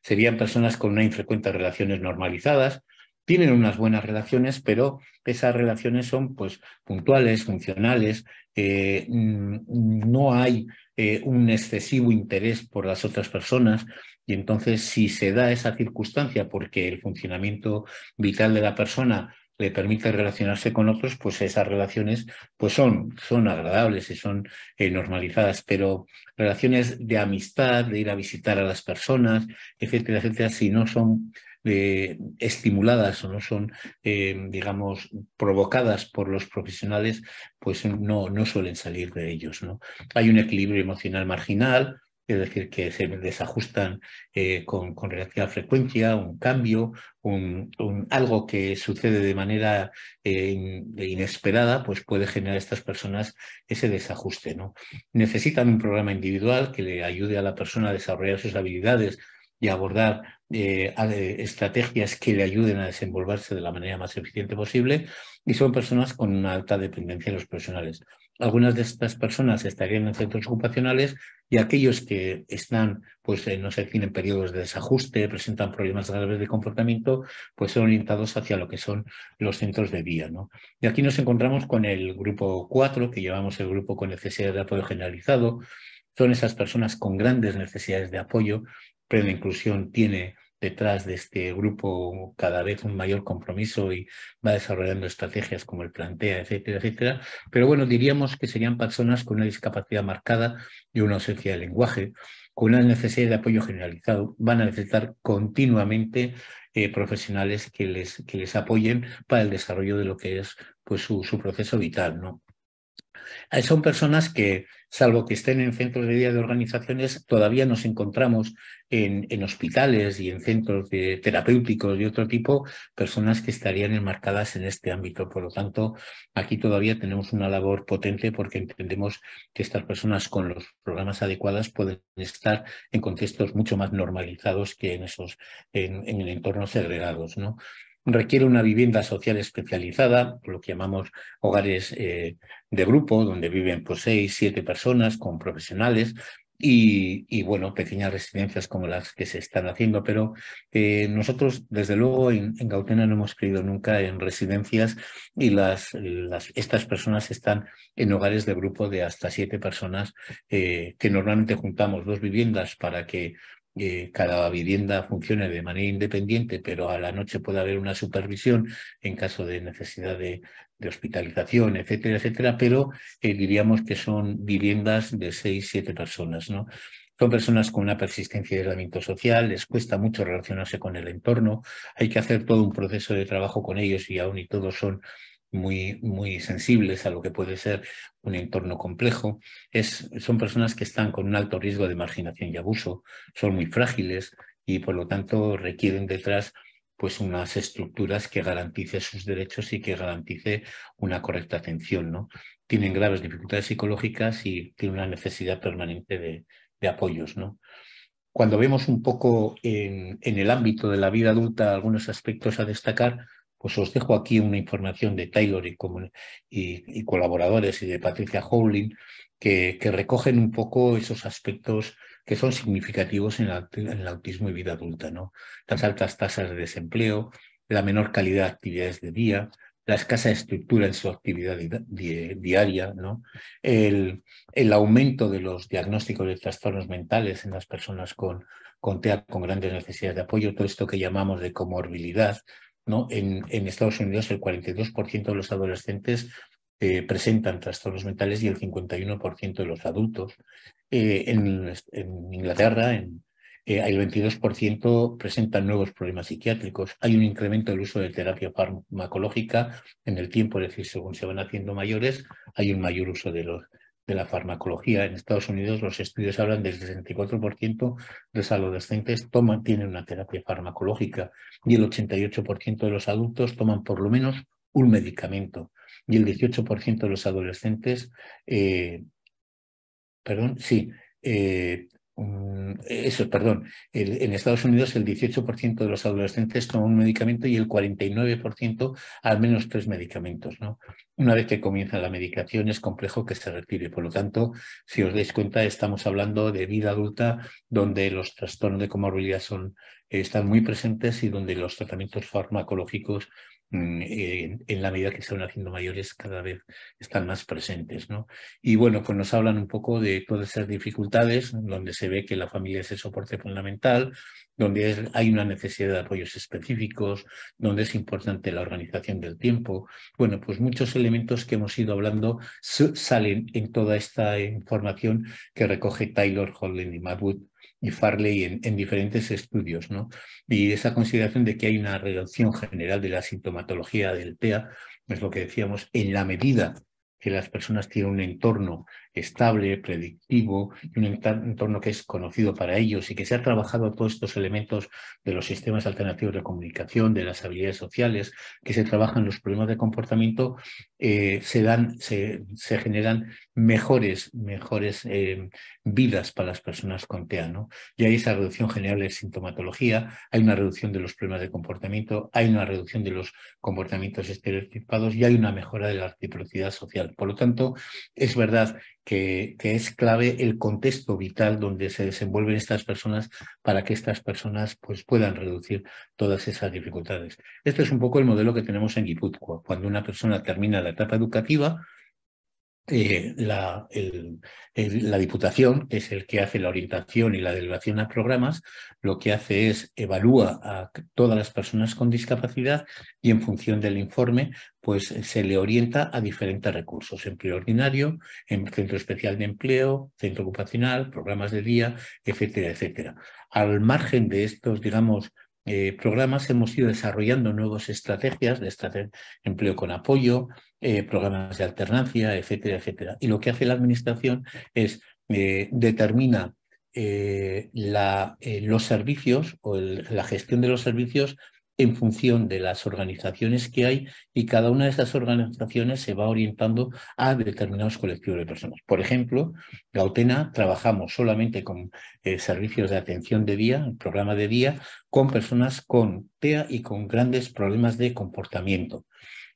Serían personas con una infrecuentes relaciones normalizadas, tienen unas buenas relaciones, pero esas relaciones son pues, puntuales, funcionales, mm, no hay eh, un excesivo interés por las otras personas y entonces si se da esa circunstancia porque el funcionamiento vital de la persona le permite relacionarse con otros, pues esas relaciones pues son, son agradables y son eh, normalizadas, pero relaciones de amistad, de ir a visitar a las personas, etcétera, etcétera, si no son eh, estimuladas o no son, eh, digamos, provocadas por los profesionales, pues no, no suelen salir de ellos. ¿no? Hay un equilibrio emocional marginal, es decir, que se desajustan eh, con, relativa frecuencia, un cambio, algo que sucede de manera inesperada, pues puede generar a estas personas ese desajuste. ¿no? Necesitan un programa individual que le ayude a la persona a desarrollar sus habilidades y abordar eh, eh, estrategias que le ayuden a desenvolverse de la manera más eficiente posible y son personas con una alta dependencia de los profesionales. Algunas de estas personas estarían en centros ocupacionales y aquellos que están, pues, eh, no sé, tienen periodos de desajuste, presentan problemas graves de comportamiento, pues son orientados hacia lo que son los centros de vía. ¿no? Y aquí nos encontramos con el grupo 4, que llevamos el grupo con necesidad de apoyo generalizado, son esas personas con grandes necesidades de apoyo Prenda Inclusión tiene detrás de este grupo cada vez un mayor compromiso y va desarrollando estrategias como el plantea, etcétera, etcétera. Pero bueno, diríamos que serían personas con una discapacidad marcada y una ausencia de lenguaje, con una necesidad de apoyo generalizado. Van a necesitar continuamente eh, profesionales que les, que les apoyen para el desarrollo de lo que es pues, su, su proceso vital, ¿no? Ah, son personas que, salvo que estén en centros de día de organizaciones, todavía nos encontramos en, hospitales y en centros terapéuticos de otro tipo, personas que estarían enmarcadas en este ámbito. Por lo tanto, aquí todavía tenemos una labor potente porque entendemos que estas personas con los programas adecuados pueden estar en contextos mucho más normalizados que en esos, en, en entornos segregados. ¿no? requiere una vivienda social especializada, lo que llamamos hogares eh, de grupo, donde viven pues, seis, siete personas con profesionales, y, bueno, pequeñas residencias como las que se están haciendo, pero eh, nosotros desde luego en, Gautena no hemos creído nunca en residencias y las, estas personas están en hogares de grupo de hasta siete personas eh, que normalmente juntamos dos viviendas para que cada vivienda funcione de manera independiente, pero a la noche puede haber una supervisión en caso de necesidad de, hospitalización, etcétera, etcétera, pero eh, diríamos que son viviendas de seis, siete personas, ¿no? Son personas con una persistencia de aislamiento social, les cuesta mucho relacionarse con el entorno, hay que hacer todo un proceso de trabajo con ellos y aún y todos son muy, muy sensibles a lo que puede ser un entorno complejo. Es, son personas que están con un alto riesgo de marginación y abuso, son muy frágiles y por lo tanto requieren detrás pues unas estructuras que garantice sus derechos y que garantice una correcta atención, ¿no? Tienen graves dificultades psicológicas y tienen una necesidad permanente de, apoyos, Cuando vemos un poco en, el ámbito de la vida adulta algunos aspectos a destacar, os dejo aquí una información de Taylor y, colaboradores y de Patricia Howling que, recogen un poco esos aspectos que son significativos en, el autismo y vida adulta, ¿no? Las altas tasas de desempleo, la menor calidad de actividades de día, la escasa estructura en su actividad diaria, ¿no? el, aumento de los diagnósticos de trastornos mentales en las personas con, con TEA, con grandes necesidades de apoyo, todo esto que llamamos de comorbilidad, en, Estados Unidos el 42% de los adolescentes eh, presentan trastornos mentales y el 51% de los adultos. Eh, en, Inglaterra eh, el 22% presentan nuevos problemas psiquiátricos. Hay un incremento del uso de terapia farmacológica en el tiempo, es decir, según se van haciendo mayores, hay un mayor uso de los de la farmacología en Estados Unidos, los estudios hablan del 64% de los adolescentes tienen una terapia farmacológica y el 88% de los adultos toman por lo menos un medicamento y el 18% de los adolescentes, eh, perdón, sí, eh, Mm, eso, perdón, en Estados Unidos el 18% de los adolescentes toma un medicamento y el 49% al menos tres medicamentos. ¿no? Una vez que comienza la medicación es complejo que se retire. Por lo tanto, si os dais cuenta, estamos hablando de vida adulta donde los trastornos de comorbilidad son, están muy presentes y donde los tratamientos farmacológicos Mm, en, la medida que se van haciendo mayores cada vez están más presentes. ¿no? Y bueno, pues nos hablan un poco de todas esas dificultades, donde se ve que la familia es el soporte fundamental, donde hay una necesidad de apoyos específicos, donde es importante la organización del tiempo. Bueno, pues muchos elementos que hemos ido hablando salen en toda esta información que recoge Taylor, Holland y Madwood y Farley en, diferentes estudios, ¿no? Y esa consideración de que hay una reducción general de la sintomatología del PEA es pues lo que decíamos, en la medida que las personas tienen un entorno estable, predictivo y un entorno que es conocido para ellos y que se ha trabajado todos estos elementos de los sistemas alternativos de comunicación, de las habilidades sociales, que se trabajan los problemas de comportamiento, eh, se dan, se, generan mejores, mejores em, vidas para las personas con TEA. ¿no? Y hay esa reducción general de sintomatología, hay una reducción de los problemas de comportamiento, hay una reducción de los comportamientos estereotipados y hay una mejora de la reciprocidad social. Por lo tanto, es verdad que, es clave el contexto vital donde se desenvuelven estas personas para que estas personas pues, puedan reducir todas esas dificultades. Este es un poco el modelo que tenemos en Guipúzcoa. Cuando una persona termina la etapa educativa, eh, la, la, Diputación, que es el que hace la orientación y la delegación a programas, lo que hace es evalúa a todas las personas con discapacidad y en función del informe, pues se le orienta a diferentes recursos, empleo ordinario, en em, centro especial de empleo, centro ocupacional, programas de día, etcétera, etcétera. Al margen de estos, digamos, eh, programas hemos ido desarrollando nuevas estrategias de empleo con apoyo, eh, programas de alternancia, etcétera, etcétera. Y lo que hace la Administración es eh, determina los servicios o la gestión de los servicios en función de las organizaciones que hay y cada una de esas organizaciones se va orientando a determinados colectivos de personas. Por ejemplo, Gautena trabajamos solamente con eh, servicios de atención de día, programa de día, con personas con TEA y con grandes problemas de comportamiento.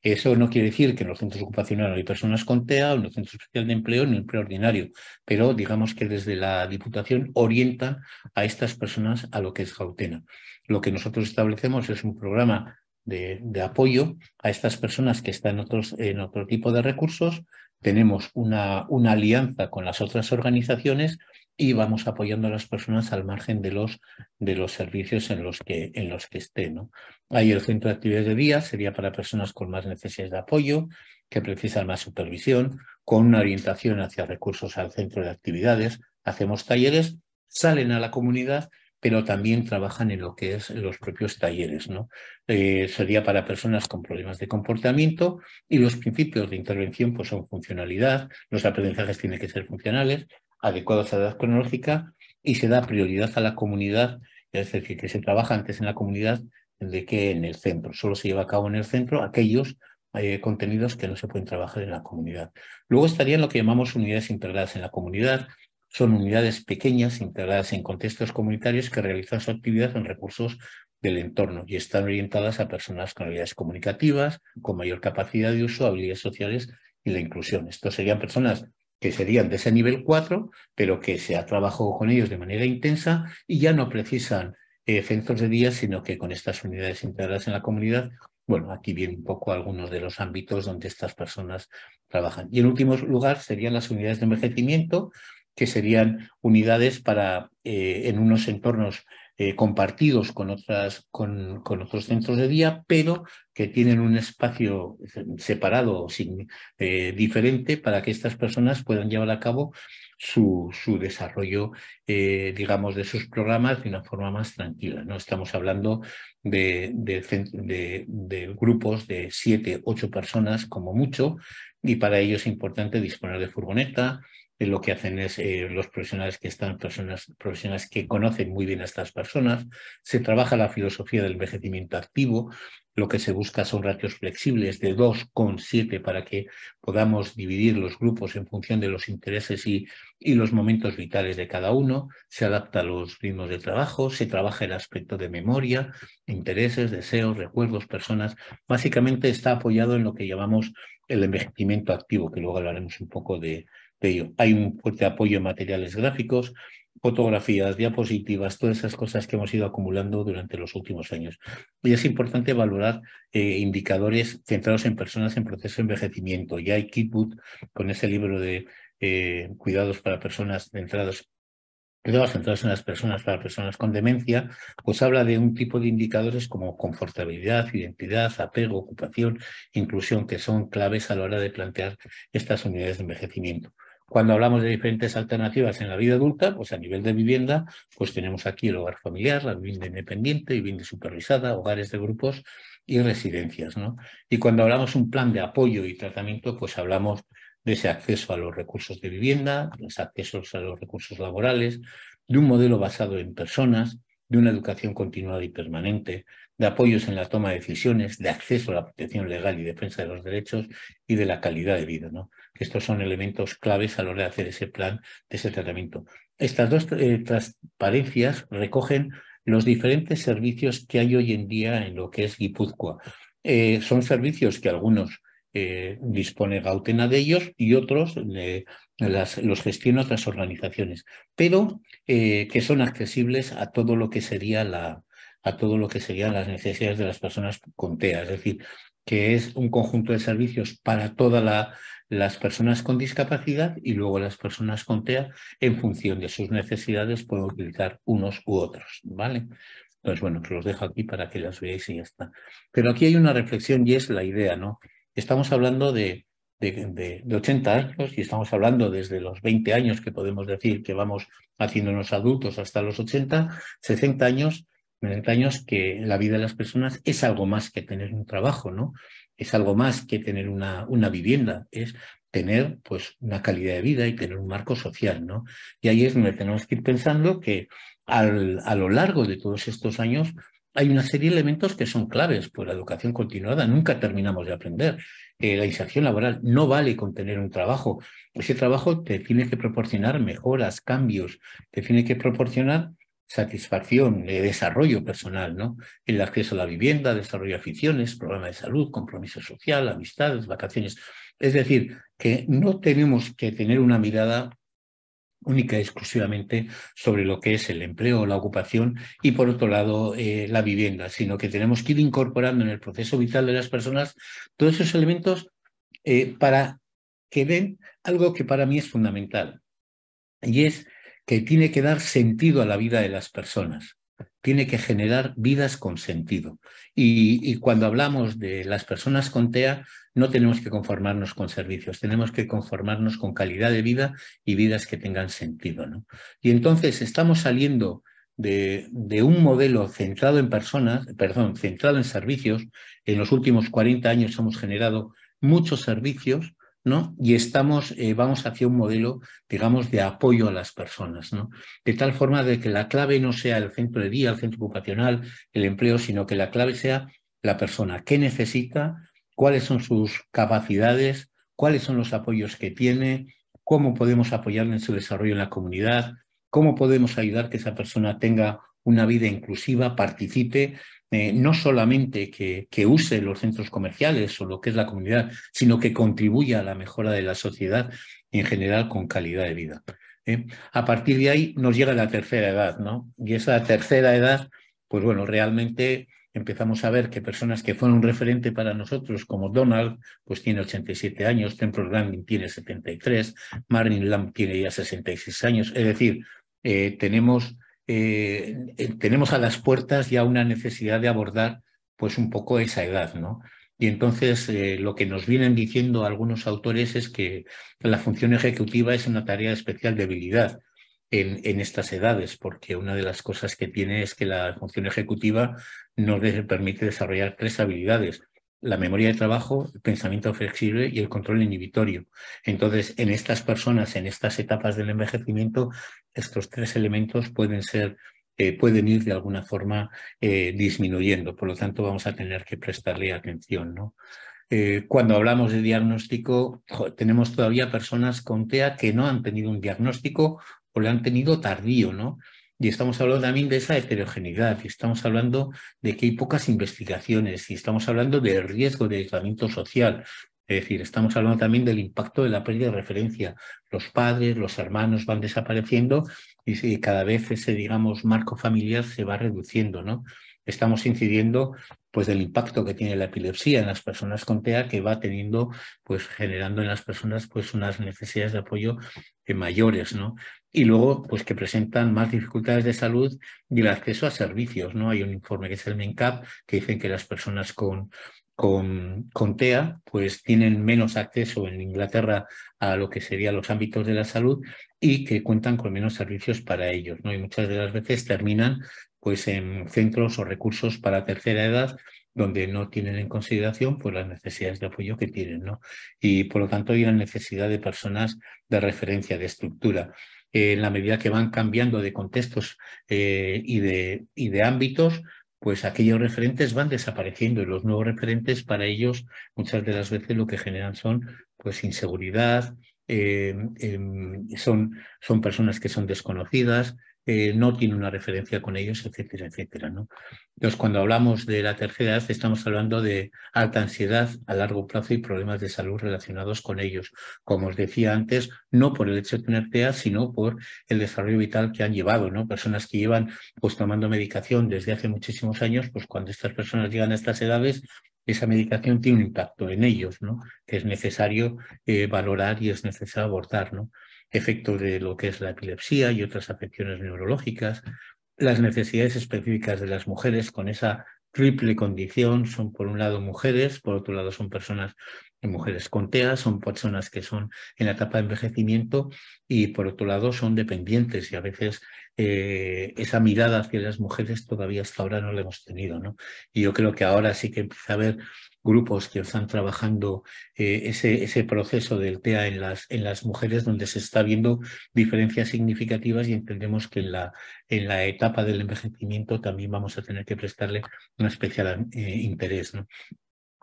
Eso no quiere decir que en los centros ocupacionales hay personas con TEA, o en los centros especial de empleo, ni empleo ordinario, pero digamos que desde la Diputación orientan a estas personas a lo que es Gautena lo que nosotros establecemos es un programa de, apoyo a estas personas que están en, otro tipo de recursos. Tenemos una, alianza con las otras organizaciones y vamos apoyando a las personas al margen de los, servicios en los que, estén. los Ahí el centro de actividades de día sería para personas con más necesidades de apoyo, que precisan más supervisión, con una orientación hacia recursos al centro de actividades. Hacemos talleres, salen a la comunidad pero también trabajan en lo que es los propios talleres. ¿no? Eh, sería para personas con problemas de comportamiento y los principios de intervención pues, son funcionalidad, los aprendizajes tienen que ser funcionales, adecuados a la edad cronológica y se da prioridad a la comunidad, es decir, que se trabaja antes en la comunidad de que en el centro. Solo se lleva a cabo en el centro aquellos eh, contenidos que no se pueden trabajar en la comunidad. Luego estarían lo que llamamos unidades integradas en la comunidad, son unidades pequeñas integradas en contextos comunitarios que realizan su actividad en recursos del entorno y están orientadas a personas con habilidades comunicativas, con mayor capacidad de uso, habilidades sociales y la inclusión. Estos serían personas que serían de ese nivel 4, pero que se ha trabajado con ellos de manera intensa y ya no precisan eh, centros de día, sino que con estas unidades integradas en la comunidad, bueno, aquí viene un poco algunos de los ámbitos donde estas personas trabajan. Y en último lugar serían las unidades de envejecimiento, que serían unidades para, eh, en unos entornos eh, compartidos con, otras, con, otros centros de día, pero que tienen un espacio separado, o eh, diferente, para que estas personas puedan llevar a cabo su, desarrollo, digamos, de sus programas de una forma más tranquila. No estamos hablando de, de grupos de siete, ocho personas como mucho, y para ello es importante disponer de furgoneta, eh, lo que hacen es eh, los profesionales que están, personas, profesionales que conocen muy bien a estas personas, se trabaja la filosofía del envejecimiento activo, lo que se busca son ratios flexibles de 2,7 para que podamos dividir los grupos en función de los intereses y, y, los momentos vitales de cada uno, se adapta a los ritmos de trabajo, se trabaja el aspecto de memoria, intereses, deseos, recuerdos, personas. Básicamente está apoyado en lo que llamamos el envejecimiento activo, que luego hablaremos un poco de, de ello. Hay un fuerte apoyo en materiales gráficos, fotografías, diapositivas, todas esas cosas que hemos ido acumulando durante los últimos años. Y es importante valorar eh, indicadores centrados en personas en proceso de envejecimiento. Ya hay Kitwood con ese libro de eh, cuidados para personas centrados centrados en las personas para personas con demencia, pues habla de un tipo de indicadores como confortabilidad, identidad, apego, ocupación, inclusión, que son claves a la hora de plantear estas unidades de envejecimiento. Cuando hablamos de diferentes alternativas en la vida adulta, pues a nivel de vivienda, pues tenemos aquí el hogar familiar, la vivienda independiente, vivienda supervisada, hogares de grupos y residencias, ¿no? Y cuando hablamos de un plan de apoyo y tratamiento, pues hablamos de ese acceso a los recursos de vivienda, los accesos a los recursos laborales, de un modelo basado en personas, de una educación continuada y permanente, de apoyos en la toma de decisiones, de acceso a la protección legal y defensa de los derechos y de la calidad de vida. ¿no? Estos son elementos claves a la hora de hacer ese plan de ese tratamiento. Estas dos eh, transparencias recogen los diferentes servicios que hay hoy en día en lo que es Guipúzcoa. Eh, son servicios que algunos eh, dispone Gautena de ellos y otros las, los gestiona otras organizaciones, pero eh, que son accesibles a todo lo que sería la, a todo lo que serían las necesidades de las personas con TEA, es decir, que es un conjunto de servicios para todas la, las personas con discapacidad y luego las personas con TEA en función de sus necesidades pueden utilizar unos u otros, ¿vale? Entonces, bueno, os pues los dejo aquí para que las veáis y ya está. Pero aquí hay una reflexión y es la idea, ¿no? Estamos hablando de, de, 80 años, y estamos hablando desde los 20 años que podemos decir que vamos haciéndonos adultos hasta los 80, 60 años, 90 años que la vida de las personas es algo más que tener un trabajo, ¿no? Es algo más que tener una, una vivienda, es tener pues una calidad de vida y tener un marco social, ¿no? Y ahí es donde tenemos que ir pensando que a lo largo de todos estos años hay una serie de elementos que son claves, por pues la educación continuada, nunca terminamos de aprender. Eh, la inserción laboral no vale con tener un trabajo. Ese trabajo te tiene que proporcionar mejoras, cambios, te tiene que proporcionar satisfacción, eh, desarrollo personal, ¿no? El acceso a la vivienda, desarrollo de aficiones, programa de salud, compromiso social, amistades, vacaciones. Es decir, que no tenemos que tener una mirada única y exclusivamente sobre lo que es el empleo la ocupación y por otro lado eh, la vivienda, sino que tenemos que ir incorporando en el proceso vital de las personas todos esos elementos eh, para que den algo que para mí es fundamental y es que tiene que dar sentido a la vida de las personas tiene que generar vidas con sentido. y, cuando hablamos de las personas con TEA, no tenemos que conformarnos con servicios, tenemos que conformarnos con calidad de vida y vidas que tengan sentido. ¿no? Y entonces estamos saliendo de, un modelo centrado en personas, perdón, centrado en servicios. En los últimos 40 años hemos generado muchos servicios, ¿no? Y estamos, eh, vamos hacia un modelo, digamos, de apoyo a las personas, ¿no? De tal forma de que la clave no sea el centro de día, el centro ocupacional, el empleo, sino que la clave sea la persona. que necesita? cuáles son sus capacidades, cuáles son los apoyos que tiene, cómo podemos apoyarle en su desarrollo en la comunidad, cómo podemos ayudar que esa persona tenga una vida inclusiva, participe, eh, no solamente que, use los centros comerciales o lo que es la comunidad, sino que contribuya a la mejora de la sociedad en general con calidad de vida. ¿eh? A partir de ahí nos llega la tercera edad, ¿no? Y esa tercera edad, pues bueno, realmente empezamos a ver que personas que fueron un referente para nosotros, como Donald, pues tiene 87 años, Temple Grandin tiene 73, Martin Lamb tiene ya 66 años, es decir, eh, tenemos, eh, eh, tenemos a las puertas ya una necesidad de abordar pues un poco esa edad, ¿no? Y entonces lo que nos vienen diciendo algunos autores es que la función ejecutiva es una tarea de especial debilidad en, en, estas edades, porque una de las cosas que tiene es que la función ejecutiva nos permite desarrollar tres habilidades, la memoria de trabajo, el pensamiento flexible y el control inhibitorio. Entonces, en estas personas, en estas etapas del envejecimiento, estos tres elementos pueden ser eh, pueden ir de alguna forma eh, disminuyendo. Por lo tanto, vamos a tener que prestarle atención. ¿no? Eh, cuando hablamos de diagnóstico, tenemos todavía personas con TEA que no han tenido un diagnóstico o lo han tenido tardío, ¿no? Y estamos hablando también de esa heterogeneidad, y estamos hablando de que hay pocas investigaciones, y estamos hablando del riesgo de aislamiento social, es decir, estamos hablando también del impacto de la pérdida de referencia. Los padres, los hermanos van desapareciendo y cada vez ese, digamos, marco familiar se va reduciendo, ¿no? estamos incidiendo pues del impacto que tiene la epilepsia en las personas con TEA que va teniendo pues generando en las personas pues unas necesidades de apoyo eh, mayores, ¿no? Y luego pues que presentan más dificultades de salud y el acceso a servicios, ¿no? Hay un informe que es el MENCAP que dicen que las personas con con, con, TEA, pues tienen menos acceso en Inglaterra a lo que serían los ámbitos de la salud y que cuentan con menos servicios para ellos, ¿no? Y muchas de las veces terminan pues en centros o recursos para tercera edad donde no tienen en consideración pues las necesidades de apoyo que tienen, ¿no? Y por lo tanto hay una necesidad de personas de referencia, de estructura. en la medida que van cambiando de contextos eh, y, de, y de ámbitos, pues aquellos referentes van desapareciendo y los nuevos referentes para ellos muchas de las veces lo que generan son pues inseguridad, eh, em, son, son personas que son desconocidas, eh, no tiene una referencia con ellos, etcétera, etcétera. ¿no? Entonces, cuando hablamos de la tercera edad, estamos hablando de alta ansiedad a largo plazo y problemas de salud relacionados con ellos. Como os decía antes, no por el hecho de tener TEA, sino por el desarrollo vital que han llevado. ¿no? Personas que llevan pues, tomando medicación desde hace muchísimos años, pues cuando estas personas llegan a estas edades, esa medicación tiene un impacto en ellos, ¿no? que es necesario eh, valorar y es necesario abordar. ¿no? Efecto de lo que es la epilepsia y otras afecciones neurológicas, las necesidades específicas de las mujeres con esa triple condición, son por un lado mujeres, por otro lado son personas mujeres con TEA son personas que son en la etapa de envejecimiento y por otro lado son dependientes y a veces eh, esa mirada hacia las mujeres todavía hasta ahora no la hemos tenido. ¿no? Y yo creo que ahora sí que empieza a haber grupos que están trabajando eh, ese, proceso del TEA en las, mujeres, donde se está viendo diferencias significativas y entendemos que en la, etapa del envejecimiento también vamos a tener que prestarle un especial eh, interés. ¿no?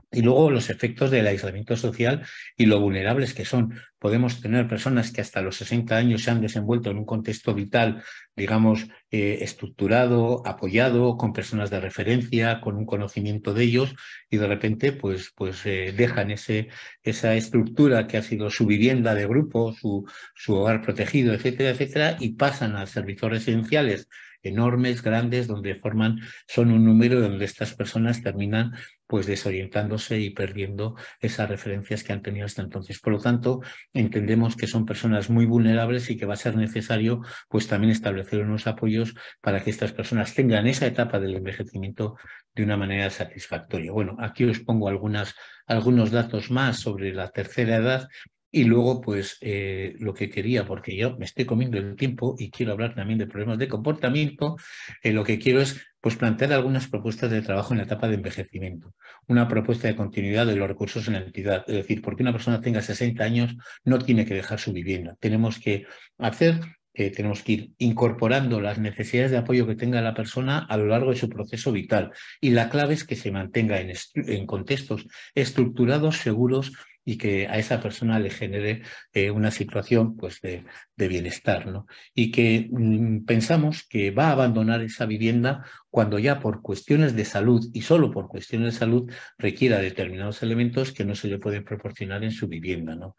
Y luego los efectos del aislamiento social y lo vulnerables que son. Podemos tener personas que hasta los 60 años se han desenvuelto en un contexto vital, digamos, eh, estructurado, apoyado, con personas de referencia, con un conocimiento de ellos, y de repente, pues, pues eh, dejan ese, esa estructura que ha sido su vivienda de grupo, su, su hogar protegido, etcétera, etcétera, y pasan a servicios residenciales enormes, grandes, donde forman, son un número donde estas personas terminan pues desorientándose y perdiendo esas referencias que han tenido hasta entonces. Por lo tanto, entendemos que son personas muy vulnerables y que va a ser necesario pues también establecer unos apoyos para que estas personas tengan esa etapa del envejecimiento de una manera satisfactoria. Bueno, aquí os pongo algunos datos más sobre la tercera edad y luego, pues, eh, lo que quería, porque yo me estoy comiendo el tiempo y quiero hablar también de problemas de comportamiento, eh, lo que quiero es pues, plantear algunas propuestas de trabajo en la etapa de envejecimiento. Una propuesta de continuidad de los recursos en la entidad. Es decir, porque una persona tenga 60 años no tiene que dejar su vivienda. Tenemos que hacer eh, tenemos que ir incorporando las necesidades de apoyo que tenga la persona a lo largo de su proceso vital. Y la clave es que se mantenga en, en contextos estructurados, seguros y que a esa persona le genere eh, una situación pues, de, bienestar. ¿no? Y que mm, pensamos que va a abandonar esa vivienda cuando ya por cuestiones de salud y solo por cuestiones de salud requiera determinados elementos que no se le pueden proporcionar en su vivienda. ¿no?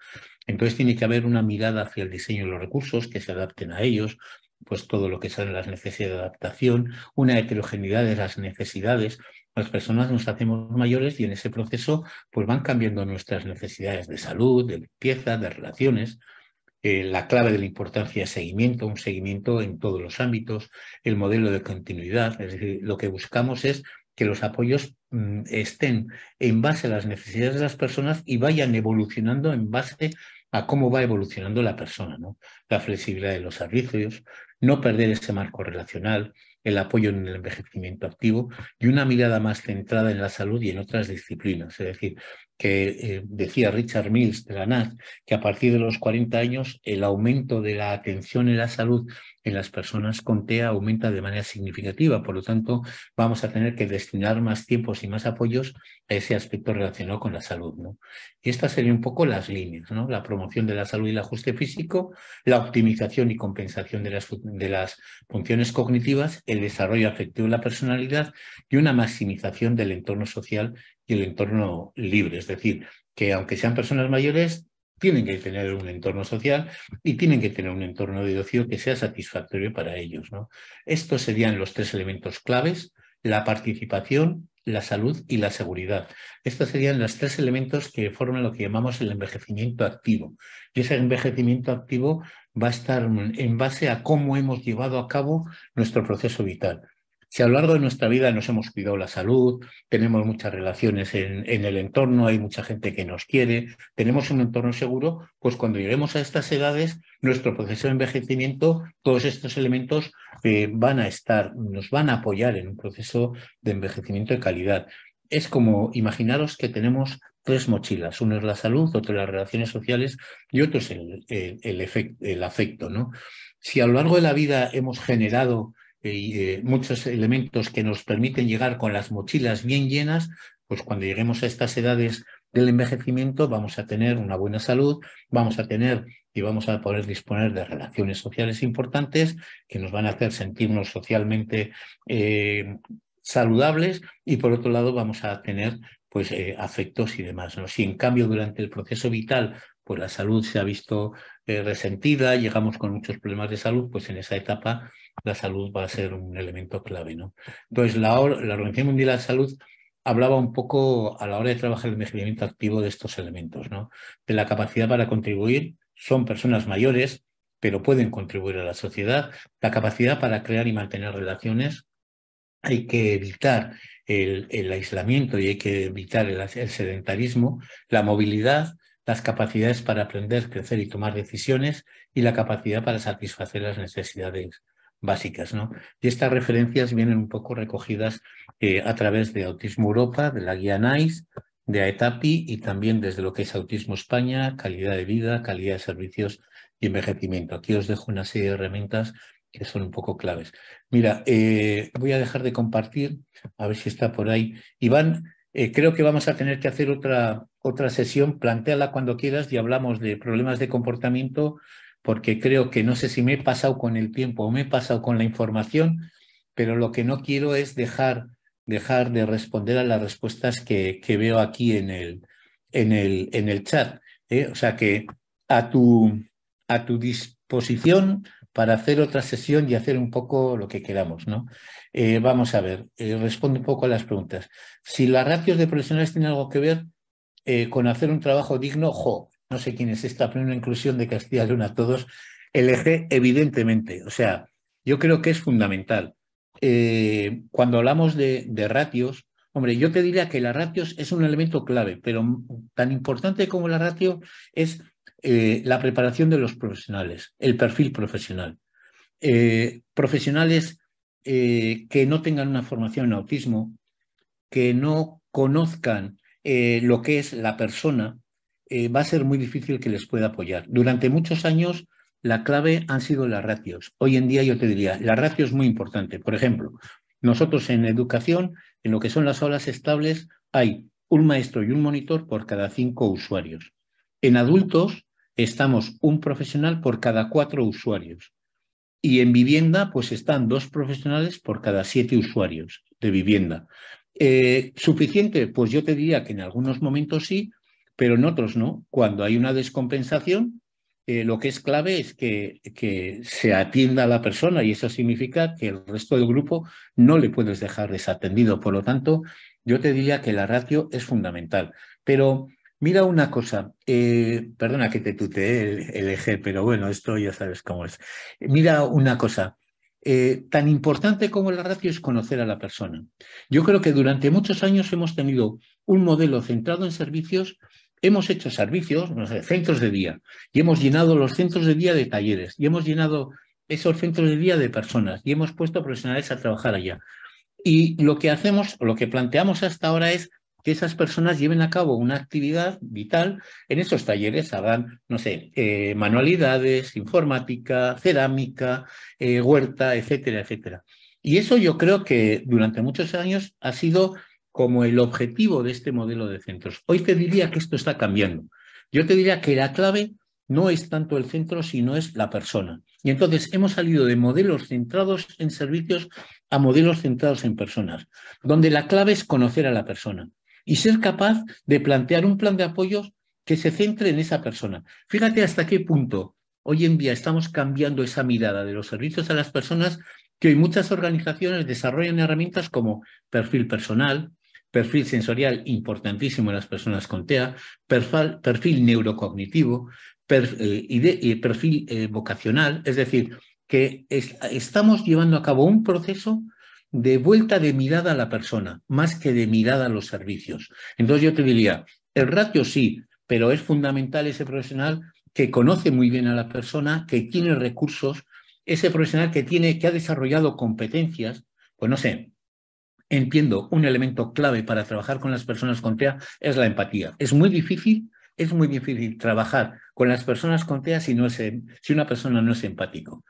Entonces tiene que haber una mirada hacia el diseño de los recursos que se adapten a ellos, pues todo lo que son las necesidades de adaptación, una heterogeneidad de las necesidades las personas nos hacemos mayores y en ese proceso pues van cambiando nuestras necesidades de salud, de limpieza, de relaciones. Eh, la clave de la importancia es seguimiento, un seguimiento en todos los ámbitos, el modelo de continuidad, es decir, lo que buscamos es que los apoyos mm, estén en base a las necesidades de las personas y vayan evolucionando en base a cómo va evolucionando la persona, ¿no? La flexibilidad de los servicios, no perder ese marco relacional, el apoyo en el envejecimiento activo y una mirada más centrada en la salud y en otras disciplinas. Es decir, que eh, decía Richard Mills de la NAS, que a partir de los 40 años el aumento de la atención en la salud en las personas con TEA aumenta de manera significativa. Por lo tanto, vamos a tener que destinar más tiempos y más apoyos a ese aspecto relacionado con la salud. ¿no? Y estas serían un poco las líneas, ¿no? la promoción de la salud y el ajuste físico, la optimización y compensación de las, de las funciones cognitivas, el desarrollo afectivo de la personalidad y una maximización del entorno social y el entorno libre. Es decir, que aunque sean personas mayores, tienen que tener un entorno social y tienen que tener un entorno de ocio que sea satisfactorio para ellos. ¿no? Estos serían los tres elementos claves, la participación, la salud y la seguridad. Estos serían los tres elementos que forman lo que llamamos el envejecimiento activo. Y ese envejecimiento activo va a estar en base a cómo hemos llevado a cabo nuestro proceso vital. Si a lo largo de nuestra vida nos hemos cuidado la salud, tenemos muchas relaciones en, el entorno, hay mucha gente que nos quiere, tenemos un entorno seguro, pues cuando lleguemos a estas edades, nuestro proceso de envejecimiento, todos estos elementos eh, van a estar, nos van a apoyar en un proceso de envejecimiento de calidad. Es como imaginaros que tenemos tres mochilas. Uno es la salud, otro las relaciones sociales y otro es el, afecto. Si a lo largo de la vida hemos generado eh, muchos elementos que nos permiten llegar con las mochilas bien llenas, pues cuando lleguemos a estas edades del envejecimiento vamos a tener una buena salud, vamos a tener y vamos a poder disponer de relaciones sociales importantes que nos van a hacer sentirnos socialmente eh, saludables y por otro lado vamos a tener pues eh, afectos y demás. Si en cambio durante el proceso vital pues la salud se ha visto resentida, llegamos con muchos problemas de salud, pues en esa etapa la salud va a ser un elemento clave. ¿no? Entonces, la, Organización Mundial de la Salud hablaba un poco a la hora de trabajar el envejecimiento activo de estos elementos, ¿no? de la capacidad para contribuir, son personas mayores, pero pueden contribuir a la sociedad, la capacidad para crear y mantener relaciones, hay que evitar el, aislamiento y hay que evitar el sedentarismo, la movilidad, las capacidades para aprender, crecer y tomar decisiones y la capacidad para satisfacer las necesidades básicas. ¿no? Y estas referencias vienen un poco recogidas eh, a través de Autismo Europa, de la guía NICE, de AETAPI y también desde lo que es Autismo España, calidad de vida, calidad de servicios y envejecimiento. Aquí os dejo una serie de herramientas que son un poco claves. Mira, eh, voy a dejar de compartir, a ver si está por ahí. Iván, eh, creo que vamos a tener que hacer otra, otra sesión, planteala cuando quieras y hablamos de problemas de comportamiento porque creo que no sé si me he pasado con el tiempo o me he pasado con la información, pero lo que no quiero es dejar, dejar de responder a las respuestas que, veo aquí en el, en el, en el chat. ¿eh? O sea que a tu, a tu disposición para hacer otra sesión y hacer un poco lo que queramos, ¿no? Eh, vamos a ver, eh, responde un poco a las preguntas. Si las ratios de profesionales tienen algo que ver con hacer un trabajo digno, jo, no sé quién es esta, pero inclusión de Castilla Luna todos, el eje evidentemente, o sea, yo creo que es fundamental. Eh, cuando hablamos de, ratios, hombre, yo te diría que la ratios es un elemento clave, pero tan importante como la ratio es eh, la preparación de los profesionales, el perfil profesional. Eh, profesionales que no tengan una formación en autismo, que no conozcan lo que es la persona, eh, va a ser muy difícil que les pueda apoyar. Durante muchos años la clave han sido las ratios. Hoy en día yo te diría, la ratio es muy importante. Por ejemplo, nosotros en educación, en lo que son las aulas estables, hay un maestro y un monitor por cada cinco usuarios. En adultos estamos un profesional por cada cuatro usuarios. Y en vivienda, pues están dos profesionales por cada siete usuarios de vivienda. Eh, ¿Suficiente? Pues yo te diría que en algunos momentos sí, pero en otros no. Cuando hay una descompensación, eh, lo que es clave es que, se atienda a la persona y eso significa que el resto del grupo no le puedes dejar desatendido. Por lo tanto, yo te diría que la ratio es fundamental. Pero mira una cosa, eh, perdona que te tutee el, eje, pero bueno, esto ya sabes cómo es. Mira una cosa. Eh, tan importante como la ratio es conocer a la persona. Yo creo que durante muchos años hemos tenido un modelo centrado en servicios hemos hecho servicios, no sé, centros de día, y hemos llenado los centros de día de talleres, y hemos llenado esos centros de día de personas, y hemos puesto profesionales a trabajar allá. Y lo que hacemos, lo que planteamos hasta ahora es que esas personas lleven a cabo una actividad vital en esos talleres, hagan, no sé, eh, manualidades, informática, cerámica, eh, huerta, etcétera, etcétera. Y eso yo creo que durante muchos años ha sido como el objetivo de este modelo de centros. Hoy te diría que esto está cambiando. Yo te diría que la clave no es tanto el centro, sino es la persona. Y entonces hemos salido de modelos centrados en servicios a modelos centrados en personas, donde la clave es conocer a la persona y ser capaz de plantear un plan de apoyos que se centre en esa persona. Fíjate hasta qué punto hoy en día estamos cambiando esa mirada de los servicios a las personas que hoy muchas organizaciones desarrollan herramientas como perfil personal, perfil sensorial importantísimo en las personas con TEA, perfil, neurocognitivo eh, y, perfil eh, vocacional, es decir, que estamos llevando a cabo un proceso de vuelta de mirada a la persona, más que de mirada a los servicios. Entonces yo te diría, el ratio sí, pero es fundamental ese profesional que conoce muy bien a la persona, que tiene recursos, ese profesional que tiene, que ha desarrollado competencias, pues no sé, entiendo, un elemento clave para trabajar con las personas con TEA es la empatía. Es muy difícil, es muy difícil trabajar con las personas con TEA si, no em, si una persona no es empático.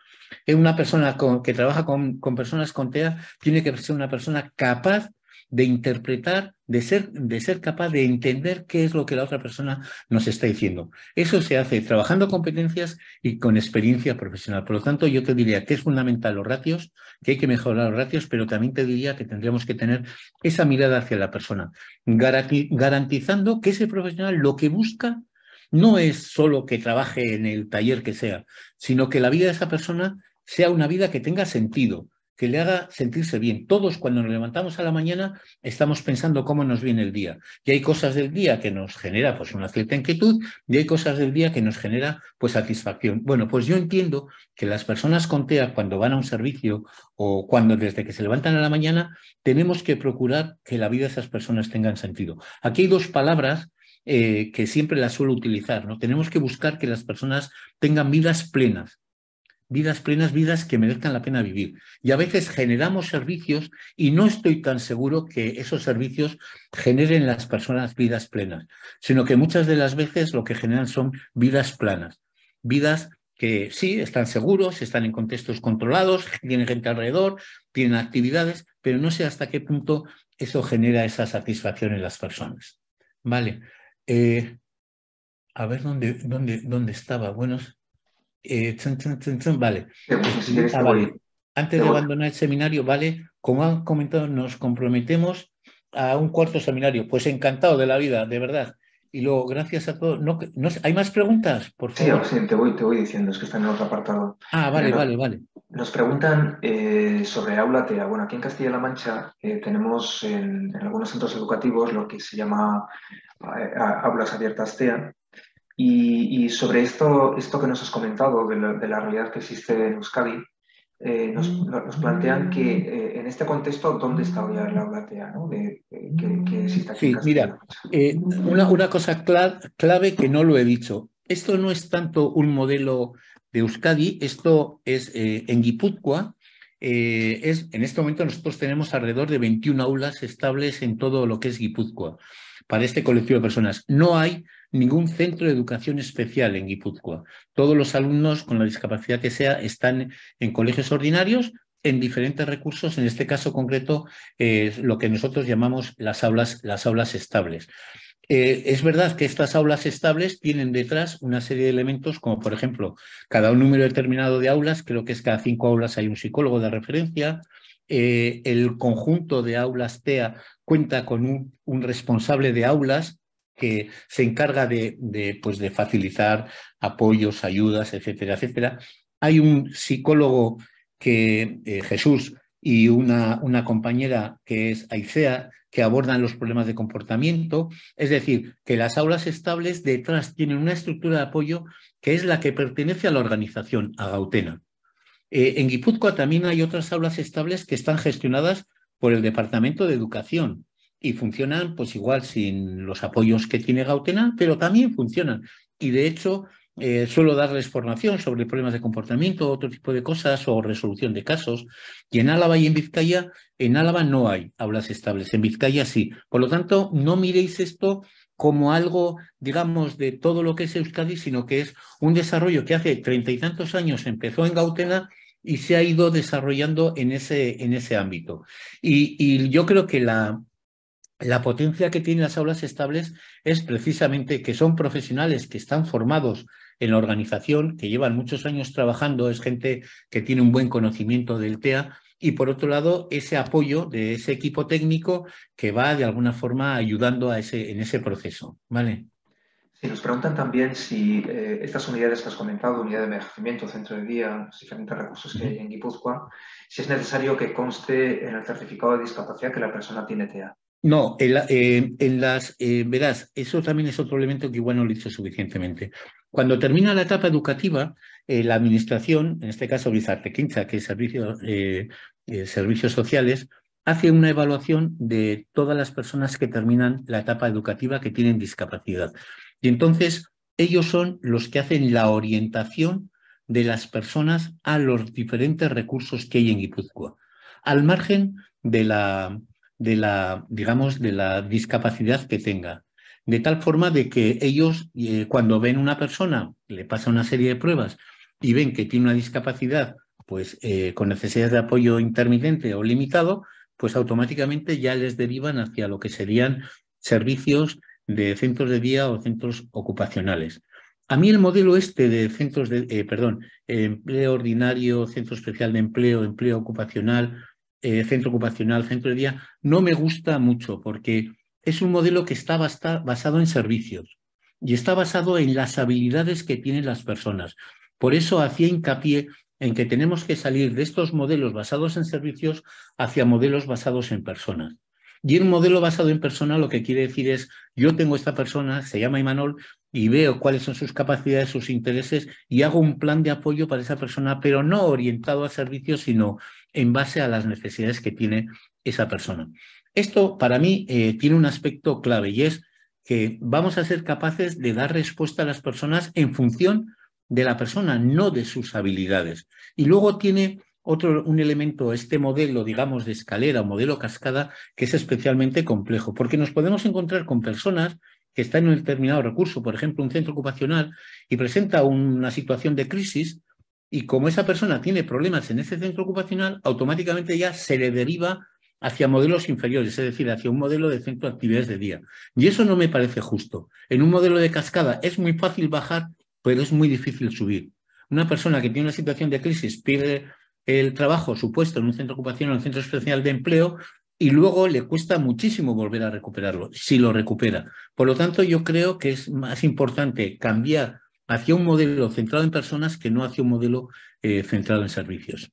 Eh, una persona que trabaja con, con personas con TEA tiene que ser una persona capaz de interpretar, de ser, de ser capaz de entender qué es lo que la otra persona nos está diciendo. Eso se hace trabajando competencias y con experiencia profesional. Por lo tanto, yo te diría que es fundamental los ratios, que hay que mejorar los ratios, pero también te diría que tendríamos que tener esa mirada hacia la persona, garantizando que ese profesional lo que busca no es solo que trabaje en el taller que sea, sino que la vida de esa persona sea una vida que tenga sentido, que le haga sentirse bien. Todos cuando nos levantamos a la mañana estamos pensando cómo nos viene el día. Y hay cosas del día que nos genera pues una cierta inquietud y hay cosas del día que nos genera pues satisfacción. Bueno, pues yo entiendo que las personas con TEA cuando van a un servicio o cuando desde que se levantan a la mañana tenemos que procurar que la vida de esas personas tenga sentido. Aquí hay dos palabras eh, que siempre las suelo utilizar, ¿no? Tenemos que buscar que las personas tengan vidas plenas vidas plenas, vidas que merezcan la pena vivir. Y a veces generamos servicios y no estoy tan seguro que esos servicios generen las personas vidas plenas, sino que muchas de las veces lo que generan son vidas planas, vidas que sí, están seguros, están en contextos controlados, tienen gente alrededor, tienen actividades, pero no sé hasta qué punto eso genera esa satisfacción en las personas. Vale. Eh, a ver dónde, dónde, dónde estaba. Buenos, eh, vale. Este, ah, Antes de abandonar el seminario, vale, como han comentado, nos comprometemos a un cuarto seminario. Pues encantado de la vida, de verdad. Y luego, gracias a todos. No, ¿Hay más preguntas? Por favor. Sí, te voy, te voy diciendo, es que está en otro apartado. Ah, vale, vale, vale. Nos preguntan eh, sobre aula TEA. Bueno, aquí en Castilla-La Mancha eh, tenemos en, algunos centros educativos lo que se llama aulas abiertas TEA, y, sobre esto, esto que nos has comentado de la, realidad que existe en Euskadi, eh, mm. nos, plantean que eh, en este contexto, ¿dónde está hoy la platea De, eh, sí, mira, una, cosa clave que no lo he dicho. Esto no es tanto un modelo de Euskadi, esto es en Guipúzcoa. es, en este momento nosotros tenemos alrededor de 21 aulas estables en todo lo que es Guipúzcoa para este colectivo de personas. No hay ningún centro de educación especial en Guipúzcoa. Todos los alumnos con la discapacidad que sea están en colegios ordinarios en diferentes recursos, en este caso concreto, es eh, lo que nosotros llamamos las aulas, las aulas estables. Eh, es verdad que estas aulas estables tienen detrás una serie de elementos, como por ejemplo, cada un número determinado de aulas, creo que es cada cinco aulas hay un psicólogo de referencia, eh, el conjunto de aulas TEA cuenta con un responsable de aulas que se encarga de, pues de facilitar apoyos, ayudas, etcétera, etcétera. Hay un psicólogo que, eh, Jesús, y una, una compañera que es Aicea, que abordan los problemas de comportamiento. Es decir, que las aulas estables detrás tienen una estructura de apoyo que es la que pertenece a la organización, a Gautena. Eh, en Guipúzcoa también hay otras aulas estables que están gestionadas por el Departamento de Educación, y funcionan pues igual sin los apoyos que tiene Gautena, pero también funcionan. Y de hecho, eh, suelo darles formación sobre problemas de comportamiento, otro tipo de cosas o resolución de casos. Y en Álava y en Vizcaya, en Álava no hay aulas estables, en Vizcaya sí. Por lo tanto, no miréis esto como algo, digamos, de todo lo que es Euskadi, sino que es un desarrollo que hace treinta y tantos años empezó en Gautena y se ha ido desarrollando en ese, en ese ámbito. y yo creo que la, la potencia que tienen las aulas estables es precisamente que son profesionales que están formados en la organización, que llevan muchos años trabajando, es gente que tiene un buen conocimiento del TEA y por otro lado ese apoyo de ese equipo técnico que va de alguna forma ayudando a ese, en ese proceso. ¿Vale? nos preguntan también si eh, estas unidades que has comentado, unidad de envejecimiento, centro de día, diferentes recursos que hay en Guipúzcoa, si es necesario que conste en el certificado de discapacidad que la persona tiene TEA. No, eh, en, las, eh, verás, eso también es otro elemento que igual no lo hizo suficientemente. Cuando termina la etapa educativa, eh, la administración, en este caso Bizarte Quinza, que es servicio, Servicios Sociales, hace una evaluación de todas las personas que terminan la etapa educativa que tienen discapacidad. Y entonces ellos son los que hacen la orientación de las personas a los diferentes recursos que hay en Guipúzcoa, al margen de la, de la, digamos, de la discapacidad que tenga. De tal forma de que ellos, eh, cuando ven una persona, le pasa una serie de pruebas y ven que tiene una discapacidad, pues eh, con necesidades de apoyo intermitente o limitado, pues automáticamente ya les derivan hacia lo que serían servicios de centros de día o centros ocupacionales. A mí el modelo este de centros de, eh, perdón, empleo ordinario, centro especial de empleo, empleo ocupacional, eh, centro ocupacional, centro de día, no me gusta mucho porque es un modelo que está basado en servicios y está basado en las habilidades que tienen las personas. Por eso hacía hincapié en que tenemos que salir de estos modelos basados en servicios hacia modelos basados en personas. Y un modelo basado en persona lo que quiere decir es, yo tengo esta persona, se llama Imanol, y veo cuáles son sus capacidades, sus intereses, y hago un plan de apoyo para esa persona, pero no orientado a servicios, sino en base a las necesidades que tiene esa persona. Esto para mí eh, tiene un aspecto clave y es que vamos a ser capaces de dar respuesta a las personas en función de la persona, no de sus habilidades. Y luego tiene otro un elemento, este modelo, digamos, de escalera o modelo cascada, que es especialmente complejo, porque nos podemos encontrar con personas que están en un determinado recurso, por ejemplo, un centro ocupacional, y presenta una situación de crisis y como esa persona tiene problemas en ese centro ocupacional, automáticamente ya se le deriva hacia modelos inferiores, es decir, hacia un modelo de centro de actividades de día. Y eso no me parece justo. En un modelo de cascada es muy fácil bajar, pero es muy difícil subir. Una persona que tiene una situación de crisis pierde el trabajo supuesto en un centro ocupacional en un centro especial de empleo y luego le cuesta muchísimo volver a recuperarlo, si lo recupera. Por lo tanto, yo creo que es más importante cambiar hacia un modelo centrado en personas que no hacia un modelo eh, centrado en servicios.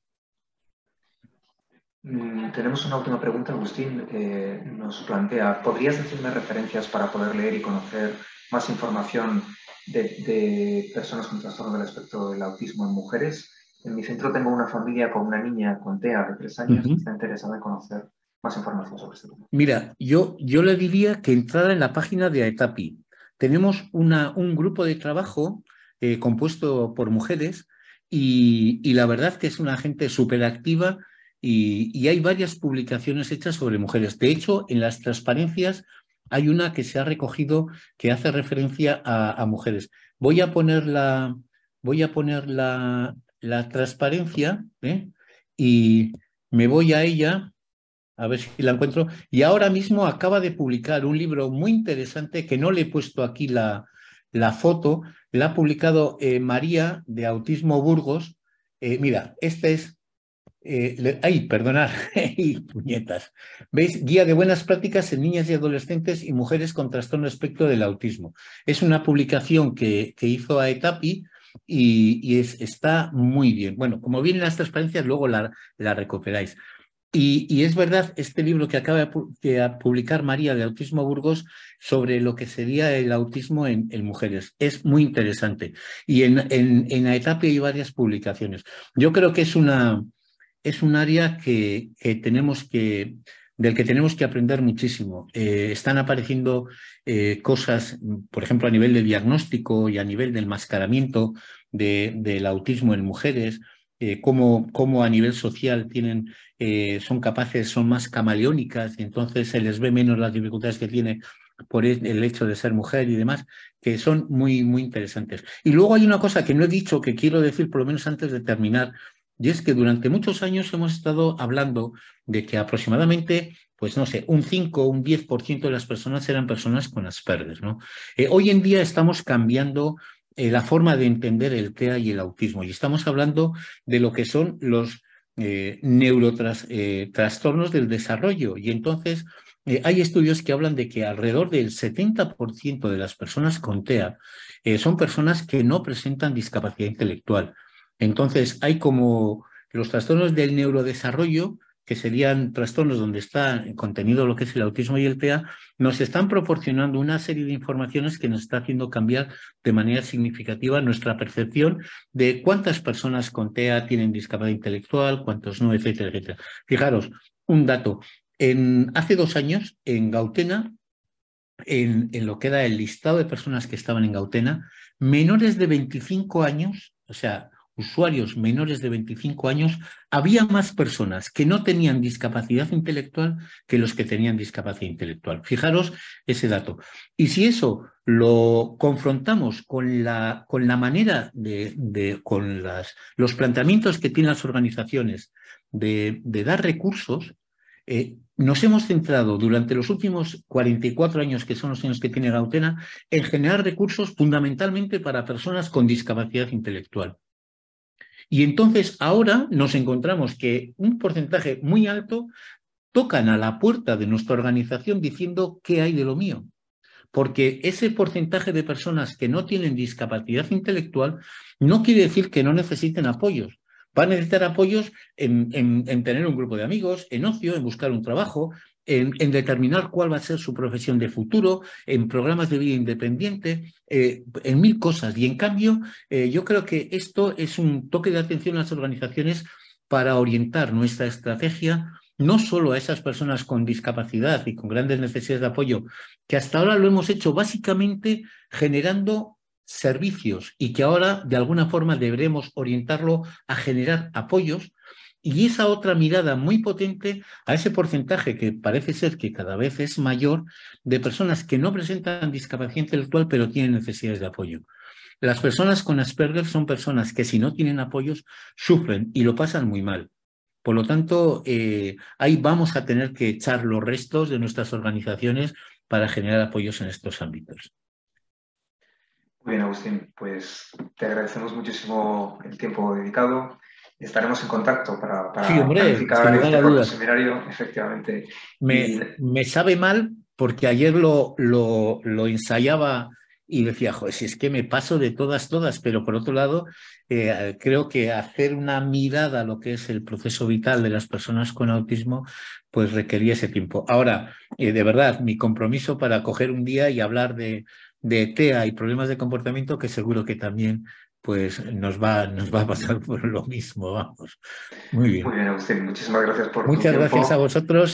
Mm, tenemos una última pregunta, Agustín. Eh, nos plantea, ¿podrías decirme referencias para poder leer y conocer más información de, personas con trastorno del espectro del autismo en mujeres? En mi centro tengo una familia con una niña con TEA de tres años que está interesada en conocer más información sobre este tema. Mira, yo, yo le diría que entrara en la página de AETAPI. Tenemos un grupo de trabajo eh, compuesto por mujeres y, la verdad que es una gente súper activa y, hay varias publicaciones hechas sobre mujeres. De hecho, en las transparencias hay una que se ha recogido que hace referencia a, mujeres. Voy a poner la, voy a poner la, la transparencia ¿eh? y me voy a ella a ver si la encuentro. Y ahora mismo acaba de publicar un libro muy interesante que no le he puesto aquí la, la foto, la ha publicado eh, María de Autismo Burgos. Eh, mira, este es. Eh, ay, perdonad, [LAUGHS] puñetas. ¿Veis? Guía de buenas prácticas en niñas y adolescentes y mujeres con trastorno espectro del autismo. Es una publicación que, que hizo Aetapi y, es, está muy bien. Bueno, como vienen las transparencias, luego la, la recuperáis. Y, es verdad, este libro que acaba de publicar María de Autismo Burgos sobre lo que sería el autismo en, mujeres es muy interesante. Y en, la etapa hay varias publicaciones. Yo creo que es, una, es un área que, tenemos que, del que tenemos que aprender muchísimo. Eh, están apareciendo eh, cosas, por ejemplo, a nivel de diagnóstico y a nivel del mascaramiento del autismo en mujeres. Eh, cómo, a nivel social tienen, eh, son capaces, son más camaleónicas y entonces se les ve menos las dificultades que tiene por el hecho de ser mujer y demás, que son muy, muy interesantes. Y luego hay una cosa que no he dicho, que quiero decir por lo menos antes de terminar, y es que durante muchos años hemos estado hablando de que aproximadamente, pues no sé, un 5 o un 10% de las personas eran personas con Asperger, ¿no? Eh, hoy en día estamos cambiando eh, la forma de entender el TEA y el autismo. Y estamos hablando de lo que son los eh, neurotrastornos eh, del desarrollo. Y entonces eh, hay estudios que hablan de que alrededor del 70% de las personas con TEA son personas que no presentan discapacidad intelectual. Entonces hay como los trastornos del neurodesarrollo que serían trastornos donde está contenido lo que es el autismo y el TEA, nos están proporcionando una serie de informaciones que nos está haciendo cambiar de manera significativa nuestra percepción de cuántas personas con TEA tienen discapacidad intelectual, cuántos no, etcétera, etcétera. Fijaros, un dato. En, hace dos años, en Gautena, en, en lo que era el listado de personas que estaban en Gautena, menores de 25 años, o sea, usuarios menores de 25 años, había más personas que no tenían discapacidad intelectual que los que tenían discapacidad intelectual. Fijaros ese dato. Y si eso lo confrontamos con la, con la manera de, con los planteamientos que tienen las organizaciones de, dar recursos, eh, nos hemos centrado durante los últimos 44 años, que son los años que tiene Gautena, en generar recursos fundamentalmente para personas con discapacidad intelectual. Y entonces ahora nos encontramos que un porcentaje muy alto tocan a la puerta de nuestra organización diciendo qué hay de lo mío. Porque ese porcentaje de personas que no tienen discapacidad intelectual no quiere decir que no necesiten apoyos. Van a necesitar apoyos en, en tener un grupo de amigos, en ocio, en buscar un trabajo, en, determinar cuál va a ser su profesión de futuro, en programas de vida independiente, eh, en mil cosas. Y en cambio, eh, yo creo que esto es un toque de atención a las organizaciones para orientar nuestra estrategia no solo a esas personas con discapacidad y con grandes necesidades de apoyo, que hasta ahora lo hemos hecho básicamente generando servicios y que ahora de alguna forma deberemos orientarlo a generar apoyos, y esa otra mirada muy potente a ese porcentaje que parece ser que cada vez es mayor de personas que no presentan discapacidad intelectual pero tienen necesidades de apoyo. Las personas con Asperger son personas que si no tienen apoyos sufren y lo pasan muy mal. Por lo tanto, eh, ahí vamos a tener que echar los restos de nuestras organizaciones para generar apoyos en estos ámbitos. Muy bien, Agustín, pues te agradecemos muchísimo el tiempo dedicado estaremos en contacto para, para sí, este seminario, efectivamente. Me, sabe mal porque ayer lo, lo, lo ensayaba y decía, joder, si es que me paso de todas, todas, pero por otro lado, eh, creo que hacer una mirada a lo que es el proceso vital de las personas con autismo, pues requería ese tiempo. Ahora, eh, de verdad, mi compromiso para coger un día y hablar de, de TEA y problemas de comportamiento, que seguro que también pues nos va, nos va a pasar [LAUGHS] por lo mismo, vamos. Muy bien. Muy bien, Agustín, muchísimas gracias por Muchas gracias a vosotros.